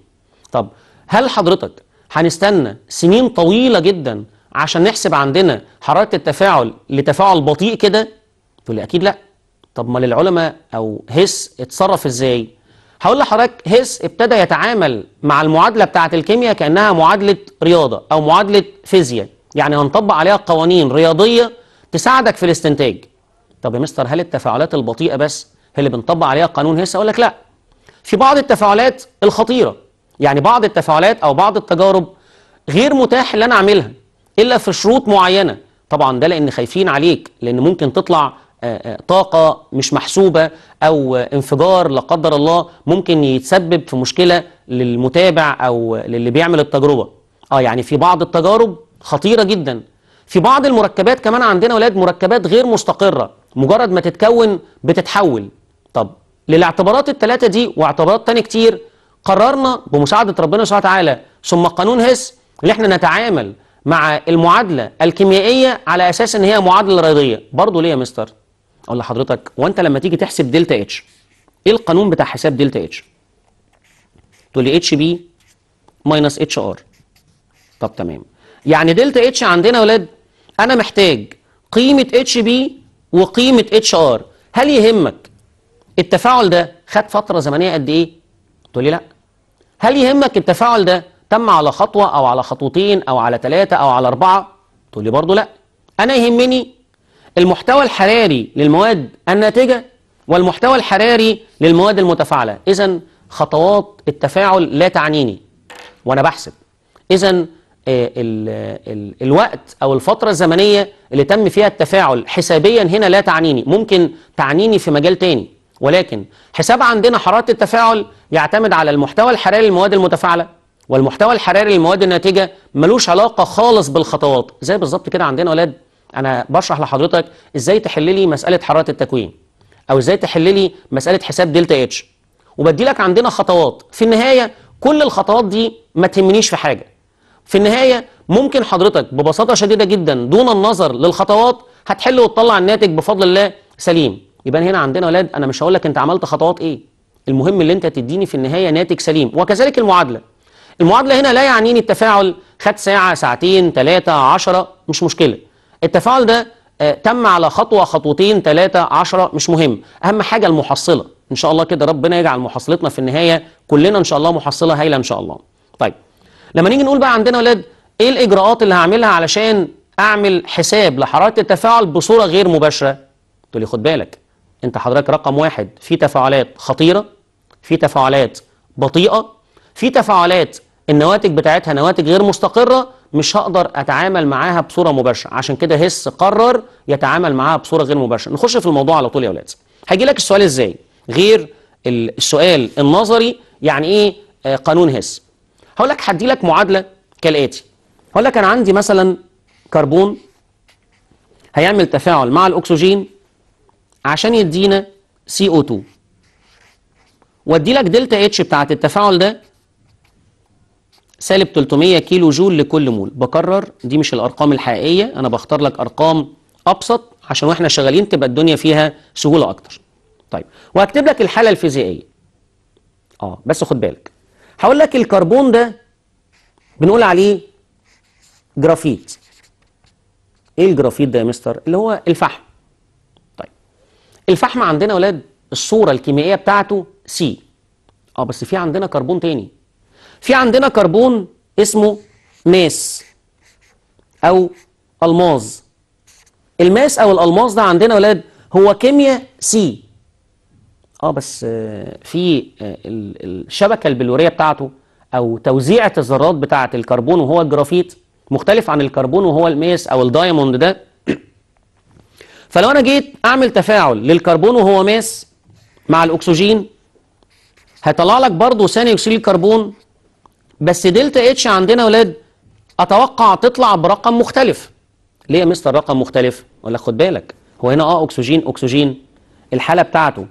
طب هل حضرتك هنستنى سنين طويله جدا عشان نحسب عندنا حراره التفاعل لتفاعل بطيء كده تقول اكيد لا طب ما للعلماء او هيس اتصرف ازاي هقول لحضرتك هيس ابتدى يتعامل مع المعادله بتاعه الكيمياء كانها معادله رياضه او معادله فيزياء يعني هنطبق عليها قوانين رياضيه تساعدك في الاستنتاج طب يا مستر هل التفاعلات البطيئه بس هي اللي بنطبق عليها قانون هيس اقول لك لا في بعض التفاعلات الخطيره يعني بعض التفاعلات او بعض التجارب غير متاح ان انا اعملها الا في شروط معينه طبعا ده لان خايفين عليك لان ممكن تطلع آه، آه، طاقة مش محسوبة أو انفجار لا قدر الله ممكن يتسبب في مشكلة للمتابع أو للي بيعمل التجربة آه يعني في بعض التجارب خطيرة جدا في بعض المركبات كمان عندنا ولاد مركبات غير مستقرة مجرد ما تتكون بتتحول طب للاعتبارات الثلاثة دي واعتبارات تاني كتير قررنا بمساعدة ربنا سبحانه وتعالى ثم قانون هس ان احنا نتعامل مع المعادلة الكيميائية على أساس ان هي معادلة رياضية برضه ليه يا مستر؟ اقول لحضرتك وانت لما تيجي تحسب دلتا اتش ايه القانون بتاع حساب دلتا اتش تقول لي اتش بي ماينس اتش ار طب تمام يعني دلتا اتش عندنا يا ولاد انا محتاج قيمه اتش بي وقيمه اتش ار هل يهمك التفاعل ده خد فتره زمنيه قد ايه تقول لي لا هل يهمك التفاعل ده تم على خطوه او على خطوتين او على ثلاثه او على اربعه تقول لي برضه لا انا يهمني المحتوى الحراري للمواد الناتجة والمحتوى الحراري للمواد المتفاعلة إذا خطوات التفاعل لا تعنيني وأنا بحسب إذا آه، الوقت أو الفترة الزمنية اللي تم فيها التفاعل حسابيا هنا لا تعنيني ممكن تعنيني في مجال تاني ولكن حساب عندنا حرارة التفاعل يعتمد على المحتوى الحراري للمواد المتفاعلة والمحتوى الحراري للمواد الناتجة ملوش علاقة خالص بالخطوات زي بالظبط كده عندنا ولاد انا بشرح لحضرتك ازاي تحل لي مساله حراره التكوين او ازاي تحل لي مساله حساب دلتا اتش وبدي لك عندنا خطوات في النهايه كل الخطوات دي ما تهمنيش في حاجه في النهايه ممكن حضرتك ببساطه شديده جدا دون النظر للخطوات هتحل وتطلع الناتج بفضل الله سليم يبقى هنا عندنا ولاد انا مش هقول لك انت عملت خطوات ايه المهم اللي انت تديني في النهايه ناتج سليم وكذلك المعادله المعادله هنا لا يعنيني التفاعل خد ساعه ساعتين ثلاثه عشرة مش مشكله التفاعل ده آه، تم على خطوة خطوتين ثلاثة عشرة مش مهم أهم حاجة المحصلة إن شاء الله كده ربنا يجعل محصلتنا في النهاية كلنا إن شاء الله محصلة هايلة إن شاء الله طيب لما نيجي نقول بقى عندنا ولاد إيه الإجراءات اللي هعملها علشان أعمل حساب لحرارة التفاعل بصورة غير مباشرة تقول لي خد بالك أنت حضرتك رقم واحد في تفاعلات خطيرة في تفاعلات بطيئة في تفاعلات النواتج بتاعتها نواتج غير مستقرة مش هقدر اتعامل معاها بصوره مباشره عشان كده هس قرر يتعامل معاها بصوره غير مباشره نخش في الموضوع على طول يا اولاد هيجي لك السؤال ازاي غير السؤال النظري يعني ايه آه، قانون هس هقول لك هدي لك معادله كالاتي هقول لك انا عندي مثلا كربون هيعمل تفاعل مع الاكسجين عشان يدينا CO2 وادي لك دلتا اتش بتاعت التفاعل ده سالب 300 كيلو جول لكل مول بكرر دي مش الارقام الحقيقيه انا بختار لك ارقام ابسط عشان واحنا شغالين تبقى الدنيا فيها سهوله اكتر طيب وهكتب لك الحاله الفيزيائيه اه بس خد بالك هقول لك الكربون ده بنقول عليه جرافيت ايه الجرافيت ده يا مستر اللي هو الفحم طيب الفحم عندنا يا ولاد الصوره الكيميائيه بتاعته سي اه بس في عندنا كربون تاني في عندنا كربون اسمه ماس أو الماز الماس أو الالماز ده عندنا ولاد هو كيمياء سي اه بس آه، في آه، الشبكه البلوريه بتاعته او توزيعه الذرات بتاعه الكربون وهو الجرافيت مختلف عن الكربون وهو الماس او الدايموند ده <clears throat> فلو انا جيت اعمل تفاعل للكربون وهو ماس مع الاكسجين هيطلع لك برضه ثاني اكسيد الكربون بس دلتا اتش عندنا ولاد اتوقع تطلع برقم مختلف ليه يا مستر رقم مختلف ولا خد بالك هو هنا اه اكسجين اكسجين الحاله بتاعته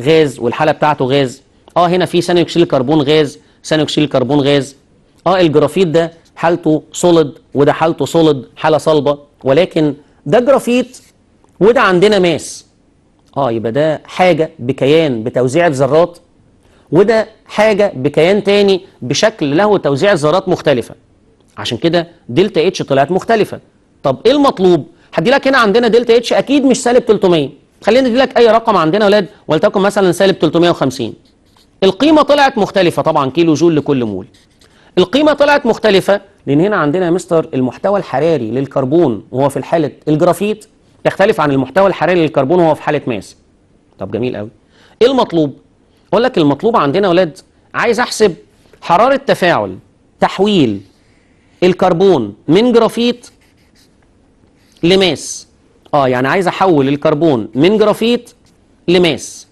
غاز والحاله بتاعته غاز اه هنا في ثاني اكسيد الكربون غاز ثاني اكسيد الكربون غاز اه الجرافيت ده حالته سوليد وده حالته سوليد حاله صلبه ولكن ده جرافيت وده عندنا ماس اه يبقى ده حاجه بكيان بتوزيع الذرات وده حاجة بكيان تاني بشكل له توزيع ذرات مختلفة عشان كده دلتا اتش طلعت مختلفة طب ايه المطلوب هدي لك هنا عندنا دلتا اتش اكيد مش سالب 300 خلينا ندي لك اي رقم عندنا يا اولاد ولتكن مثلا سالب 350 القيمة طلعت مختلفة طبعا كيلو جول لكل مول القيمة طلعت مختلفة لأن هنا عندنا يا مستر المحتوى الحراري للكربون وهو في حالة الجرافيت يختلف عن المحتوى الحراري للكربون وهو في حالة ماس طب جميل قوي إيه المطلوب بقول لك المطلوب عندنا يا اولاد عايز احسب حراره تفاعل تحويل الكربون من جرافيت لماس اه يعني عايز احول الكربون من جرافيت لماس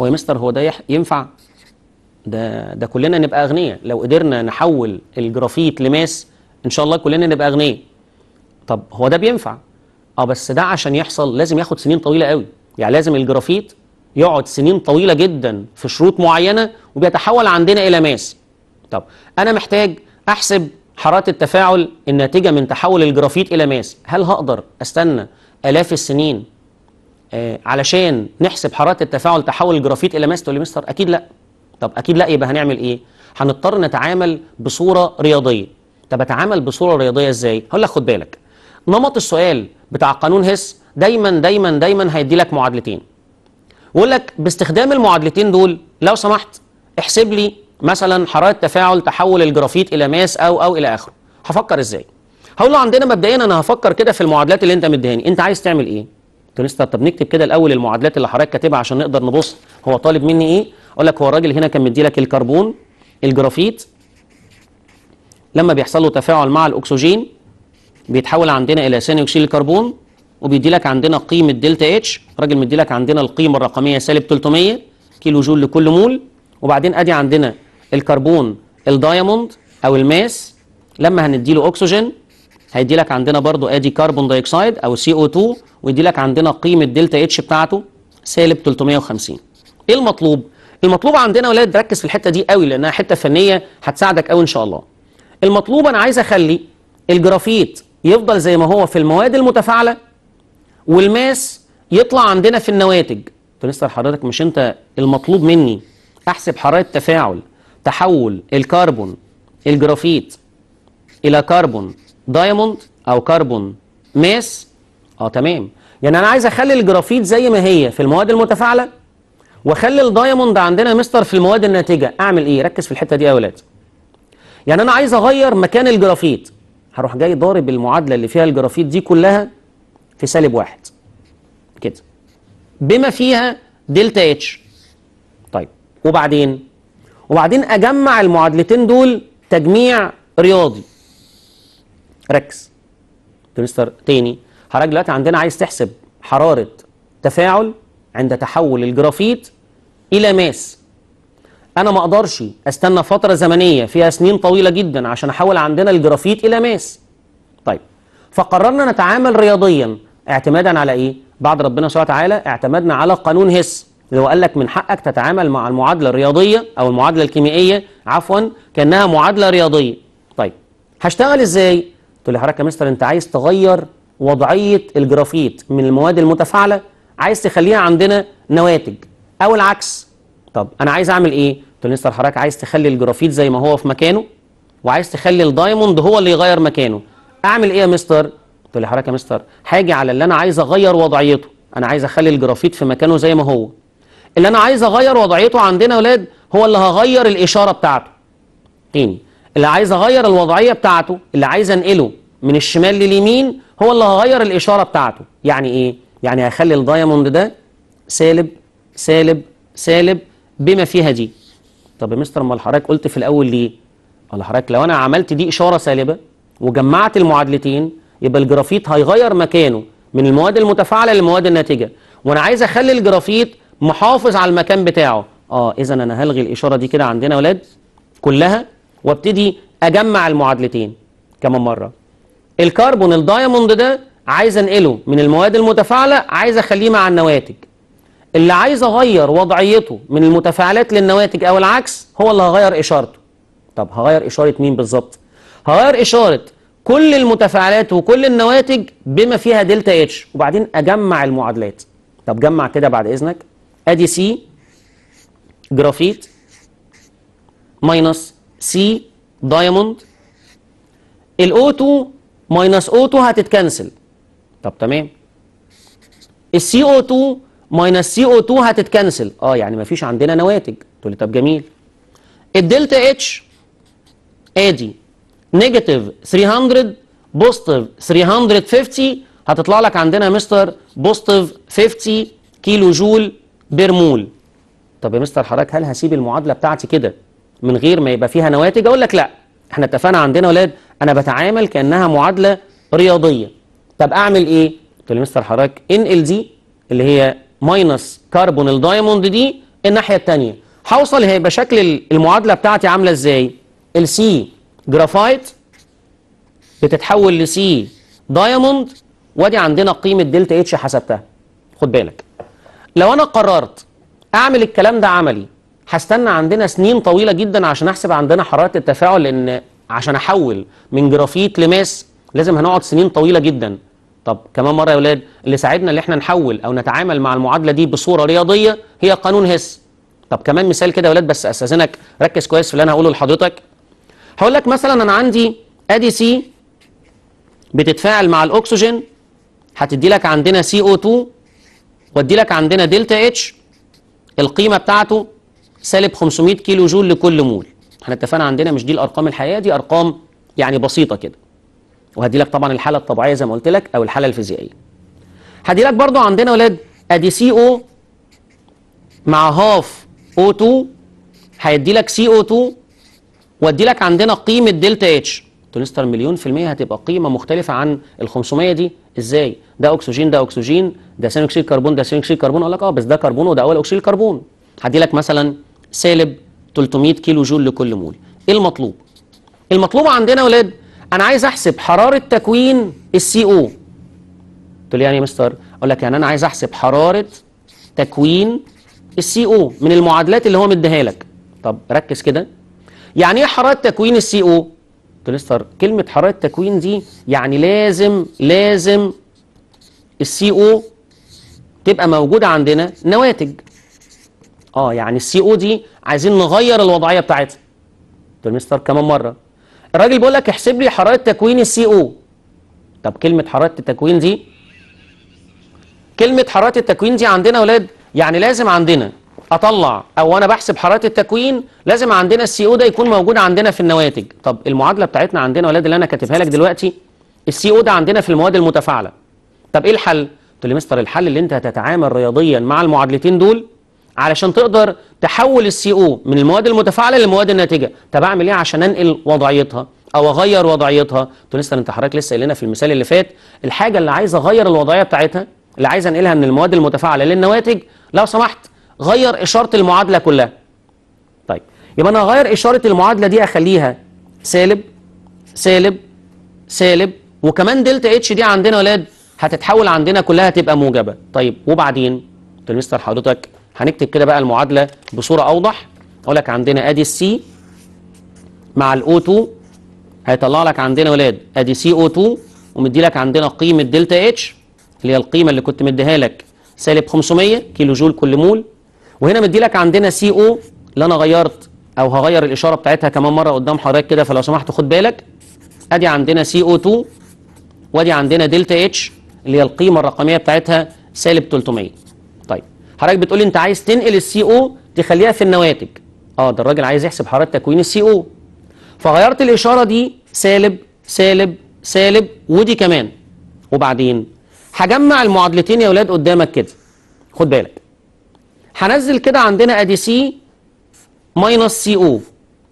هو يا مستر هو ده ينفع ده ده كلنا نبقى اغنياء لو قدرنا نحول الجرافيت لماس ان شاء الله كلنا نبقى اغنياء طب هو ده بينفع اه بس ده عشان يحصل لازم ياخد سنين طويله قوي يعني لازم الجرافيت يقعد سنين طويله جدا في شروط معينه وبيتحول عندنا الى ماس طب انا محتاج احسب حراره التفاعل الناتجه من تحول الجرافيت الى ماس هل هقدر استنى الاف السنين آه علشان نحسب حراره التفاعل تحول الجرافيت الى ماس تقول لي مستر اكيد لا طب اكيد لا يبقى هنعمل ايه هنضطر نتعامل بصوره رياضيه طب اتعامل بصوره رياضيه ازاي هقول لك خد بالك نمط السؤال بتاع قانون هس دايما دايما دايما هيدي لك معادلتين بيقول لك باستخدام المعادلتين دول لو سمحت احسب لي مثلا حراره تفاعل تحول الجرافيت الى ماس او او الى اخره هفكر ازاي هقول له عندنا مبدئيا انا هفكر كده في المعادلات اللي انت مديهاني انت عايز تعمل ايه تقول طب نكتب كده الاول المعادلات اللي حضرتك كاتبها عشان نقدر نبص هو طالب مني ايه اقول لك هو الراجل هنا كان مدي لك الكربون الجرافيت لما بيحصل له تفاعل مع الاكسجين بيتحول عندنا الى ثاني اكسيد الكربون وبيدي لك عندنا قيمه دلتا اتش الراجل مدي لك عندنا القيمه الرقميه سالب 300 كيلو جول لكل مول وبعدين ادي عندنا الكربون الدايموند او الماس لما هندي له اكسجين هيدي لك عندنا برضو ادي كربون دايكسايد او سي او 2 ويدي لك عندنا قيمه دلتا اتش بتاعته سالب 350 ايه المطلوب المطلوب عندنا ولا تركز في الحته دي قوي لانها حته فنيه هتساعدك قوي ان شاء الله المطلوب انا عايز اخلي الجرافيت يفضل زي ما هو في المواد المتفاعله والماس يطلع عندنا في النواتج قلت مستر حضرتك مش انت المطلوب مني احسب حراره تفاعل تحول الكربون الجرافيت الى كربون دايموند او كربون ماس اه تمام يعني انا عايز اخلي الجرافيت زي ما هي في المواد المتفاعله واخلي الدايموند عندنا مستر في المواد الناتجه اعمل ايه ركز في الحته دي يا ولاد يعني انا عايز اغير مكان الجرافيت هروح جاي ضارب المعادله اللي فيها الجرافيت دي كلها في سالب واحد كده بما فيها دلتا اتش طيب وبعدين وبعدين اجمع المعادلتين دول تجميع رياضي ركز مستر تاني حضرتك دلوقتي عندنا عايز تحسب حراره تفاعل عند تحول الجرافيت الى ماس انا ما اقدرش استنى فتره زمنيه فيها سنين طويله جدا عشان احول عندنا الجرافيت الى ماس طيب فقررنا نتعامل رياضيا اعتمادا على ايه بعد ربنا سبحانه وتعالى اعتمدنا على قانون هس اللي هو قال لك من حقك تتعامل مع المعادله الرياضيه او المعادله الكيميائيه عفوا كانها معادله رياضيه طيب هشتغل ازاي تقول لي حضرتك يا مستر انت عايز تغير وضعيه الجرافيت من المواد المتفاعله عايز تخليها عندنا نواتج او العكس طب انا عايز اعمل ايه تقول لي مستر حضرتك عايز تخلي الجرافيت زي ما هو في مكانه وعايز تخلي الدايموند هو اللي يغير مكانه اعمل ايه يا مستر قلت له حضرتك يا مستر حاجه على اللي انا عايز اغير وضعيته انا عايز اخلي الجرافيت في مكانه زي ما هو اللي انا عايز اغير وضعيته عندنا يا اولاد هو اللي هغير الاشاره بتاعته تاني اللي عايز اغير الوضعيه بتاعته اللي عايز انقله من الشمال لليمين هو اللي هغير الاشاره بتاعته يعني ايه يعني هخلي الدايموند ده سالب سالب سالب بما فيها دي طب يا مستر امال حضرتك قلت في الاول ليه قال حضرتك لو انا عملت دي اشاره سالبه وجمعت المعادلتين يبقى الجرافيت هيغير مكانه من المواد المتفاعله للمواد الناتجه وانا عايز اخلي الجرافيت محافظ على المكان بتاعه اه اذا انا هلغي الاشاره دي كده عندنا يا ولاد كلها وابتدي اجمع المعادلتين كمان مره الكربون الدايموند ده عايز انقله من المواد المتفاعله عايز اخليه مع النواتج اللي عايز اغير وضعيته من المتفاعلات للنواتج او العكس هو اللي هغير اشارته طب هغير اشاره مين بالظبط هغير اشاره كل المتفاعلات وكل النواتج بما فيها دلتا اتش وبعدين اجمع المعادلات طب جمع كده بعد اذنك ادي سي جرافيت ماينس سي دايموند الاو 2 ماينس او 2 هتتكنسل طب تمام السي او 2 ماينس سي او 2 هتتكنسل اه يعني مفيش عندنا نواتج تقول لي طب جميل الدلتا اتش ادي نيجاتيف 300 بوزيتيف 350 هتطلع لك عندنا مستر بوزيتيف 50 كيلو جول بير مول طب يا مستر حضرتك هل هسيب المعادله بتاعتي كده من غير ما يبقى فيها نواتج اقول لك لا احنا اتفقنا عندنا يا ولاد انا بتعامل كانها معادله رياضيه طب اعمل ايه قلت له مستر حضرتك ان ال دي اللي هي ماينس كربون الدايموند دي الناحيه الثانيه هوصل هيبقى شكل المعادله بتاعتي عامله ازاي السي جرافايت بتتحول لسي دايموند وادي عندنا قيمه دلتا اتش حسبتها خد بالك لو انا قررت اعمل الكلام ده عملي هستنى عندنا سنين طويله جدا عشان احسب عندنا حراره التفاعل لان عشان احول من جرافيت لماس لازم هنقعد سنين طويله جدا طب كمان مره يا ولاد اللي ساعدنا ان احنا نحول او نتعامل مع المعادله دي بصوره رياضيه هي قانون هس طب كمان مثال كده يا ولاد بس استاذنك ركز كويس في اللي انا هقوله لحضرتك هقول لك مثلا انا عندي ادي سي بتتفاعل مع الاكسجين هتدي لك عندنا سي او 2 وادي لك عندنا دلتا اتش القيمه بتاعته سالب 500 كيلو جول لكل مول احنا اتفقنا عندنا مش دي الارقام الحقيقيه دي ارقام يعني بسيطه كده وهدي لك طبعا الحاله الطبيعيه زي ما قلت لك او الحاله الفيزيائيه هدي لك برضو عندنا ولاد ادي سي او مع هاف او 2 هيدي لك سي او 2 وادي لك عندنا قيمه دلتا اتش تونستر مستر مليون في الميه هتبقى قيمه مختلفه عن ال 500 دي ازاي ده اكسجين ده اكسجين ده ثاني اكسيد كربون ده ثاني اكسيد كربون اقول لك اه بس ده كربون وده اول اكسيد كربون هدي لك مثلا سالب 300 كيلو جول لكل مول ايه المطلوب المطلوب عندنا يا ولاد انا عايز احسب حراره تكوين السي او تقول له يعني يا مستر اقول لك يعني انا عايز احسب حراره تكوين السي او من المعادلات اللي هو مديها لك طب ركز كده يعني ايه حراره تكوين السي او كلستر كلمه حراره تكوين دي يعني لازم لازم السي او تبقى موجوده عندنا نواتج اه يعني السي او دي عايزين نغير الوضعيه بتاعتها مستر كمان مره الراجل بيقول لك احسب لي حراره تكوين السي او طب كلمه حراره التكوين دي كلمه حراره التكوين دي عندنا يا اولاد يعني لازم عندنا اطلع او انا بحسب حراره التكوين لازم عندنا السي او ده يكون موجود عندنا في النواتج طب المعادله بتاعتنا عندنا يا ولاد اللي انا كاتبها لك دلوقتي السي او ده عندنا في المواد المتفاعله طب ايه الحل قلت له مستر الحل اللي انت هتتعامل رياضيا مع المعادلتين دول علشان تقدر تحول السي او من المواد المتفاعله للمواد الناتجه طب اعمل ايه عشان انقل وضعيتها او اغير وضعيتها قلت له مستر انت حضرتك لسه قايل لنا في المثال اللي فات الحاجه اللي عايز اغير الوضعيه بتاعتها اللي عايز انقلها من المواد المتفاعله للنواتج لو سمحت غير إشارة المعادلة كلها طيب يبقى أنا هغير إشارة المعادلة دي أخليها سالب سالب سالب وكمان دلتا اتش دي عندنا يا ولاد هتتحول عندنا كلها تبقى موجبة طيب وبعدين قلت مستر حضرتك هنكتب كده بقى المعادلة بصورة أوضح أقول لك عندنا أدي السي مع الأو 2 هيطلع لك عندنا يا ولاد أدي سي أو 2 ومدي لك عندنا قيمة دلتا اتش اللي هي القيمة اللي كنت مديها لك سالب 500 كيلو جول كل مول وهنا مديلك عندنا سي او اللي انا غيرت او هغير الاشاره بتاعتها كمان مره قدام حضرتك كده فلو سمحت خد بالك ادي عندنا سي او 2 وادي عندنا دلتا اتش اللي هي القيمه الرقميه بتاعتها سالب 300 طيب حضرتك بتقول لي انت عايز تنقل السي او تخليها في النواتج اه ده الراجل عايز يحسب حراره تكوين السي او فغيرت الاشاره دي سالب سالب سالب ودي كمان وبعدين هجمع المعادلتين يا اولاد قدامك كده خد بالك هنزل كده عندنا ادي سي ماينس سي او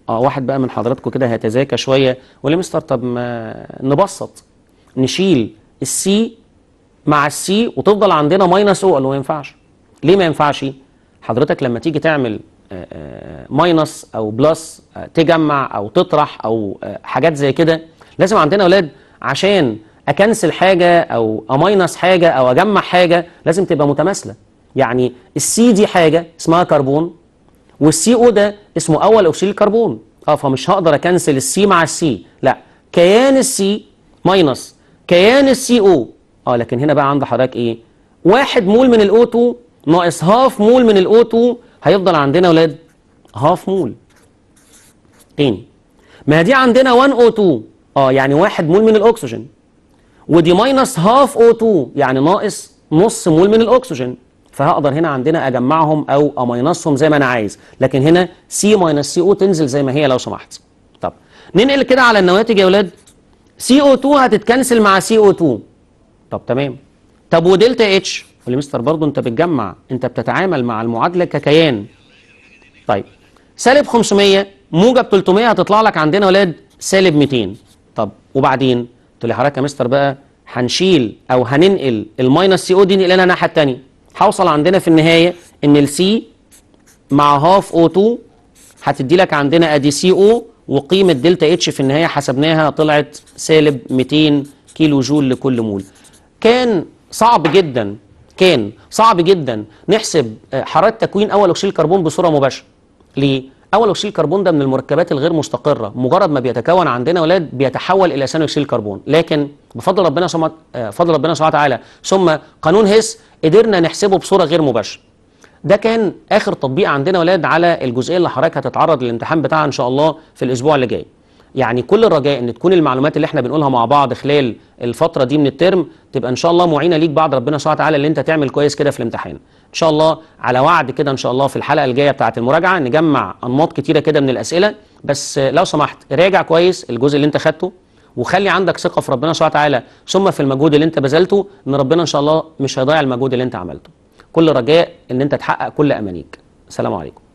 اه واحد بقى من حضراتكم كده هيتذاكى شويه وليه مستر طب ما نبسط نشيل السي مع السي وتفضل عندنا ماينس او اللي ما ينفعش ليه ما ينفعش حضرتك لما تيجي تعمل آه، آه، ماينس او بلس آه، تجمع او تطرح او حاجات زي كده لازم عندنا اولاد عشان اكنسل حاجه او اماينس حاجه او اجمع حاجه لازم تبقى متماثله يعني السي دي حاجة اسمها كربون والسي او ده اسمه اول اكسيد الكربون اه فمش هقدر اكنسل السي مع السي لا كيان السي ماينس كيان السي او اه لكن هنا بقى عند حضرتك ايه واحد مول من الاو 2 ناقص هاف مول من الاو 2 هيفضل عندنا ولاد هاف مول تاني ما دي عندنا 1 او 2 اه يعني واحد مول من الاكسجين ودي ماينس هاف او 2 يعني ناقص نص مول من الاكسجين فهقدر هنا عندنا اجمعهم او اماينصهم زي ما انا عايز لكن هنا سي ماينص سي او تنزل زي ما هي لو سمحت طب ننقل كده على النواتج يا اولاد سي او 2 هتتكنسل مع سي او 2 طب تمام طب ودلتا اتش قول مستر برضه انت بتجمع انت بتتعامل مع المعادله ككيان طيب سالب 500 موجب 300 هتطلع لك عندنا يا اولاد سالب 200 طب وبعدين قلت لي حضرتك يا مستر بقى هنشيل او هننقل الماينس سي او دي نقلنا الناحيه الثانيه هوصل عندنا في النهايه ان السي مع هاف او 2 هتدي لك عندنا ادي سي او وقيمه دلتا اتش في النهايه حسبناها طلعت سالب 200 كيلو جول لكل مول كان صعب جدا كان صعب جدا نحسب آه، حراره تكوين اول اكسيد الكربون بصوره مباشره ليه اول اكسيد الكربون ده من المركبات الغير مستقره مجرد ما بيتكون عندنا ولاد بيتحول الى ثاني اكسيد الكربون لكن بفضل ربنا سبحانه آه، فضل ربنا سبحانه وتعالى ثم قانون هيس قدرنا نحسبه بصوره غير مباشره ده كان اخر تطبيق عندنا ولاد على الجزئيه اللي حضرتك هتتعرض للامتحان بتاعها ان شاء الله في الاسبوع اللي جاي يعني كل الرجاء ان تكون المعلومات اللي احنا بنقولها مع بعض خلال الفتره دي من الترم تبقى ان شاء الله معينه ليك بعد ربنا سبحانه وتعالى اللي انت تعمل كويس كده في الامتحان ان شاء الله على وعد كده ان شاء الله في الحلقه الجايه بتاعه المراجعه نجمع انماط كتيره كده من الاسئله بس لو سمحت راجع كويس الجزء اللي انت خدته وخلي عندك ثقه في ربنا سبحانه وتعالى ثم في المجهود اللي انت بذلته ان ربنا ان شاء الله مش هيضيع المجهود اللي انت عملته كل رجاء ان انت تحقق كل امانيك السلام عليكم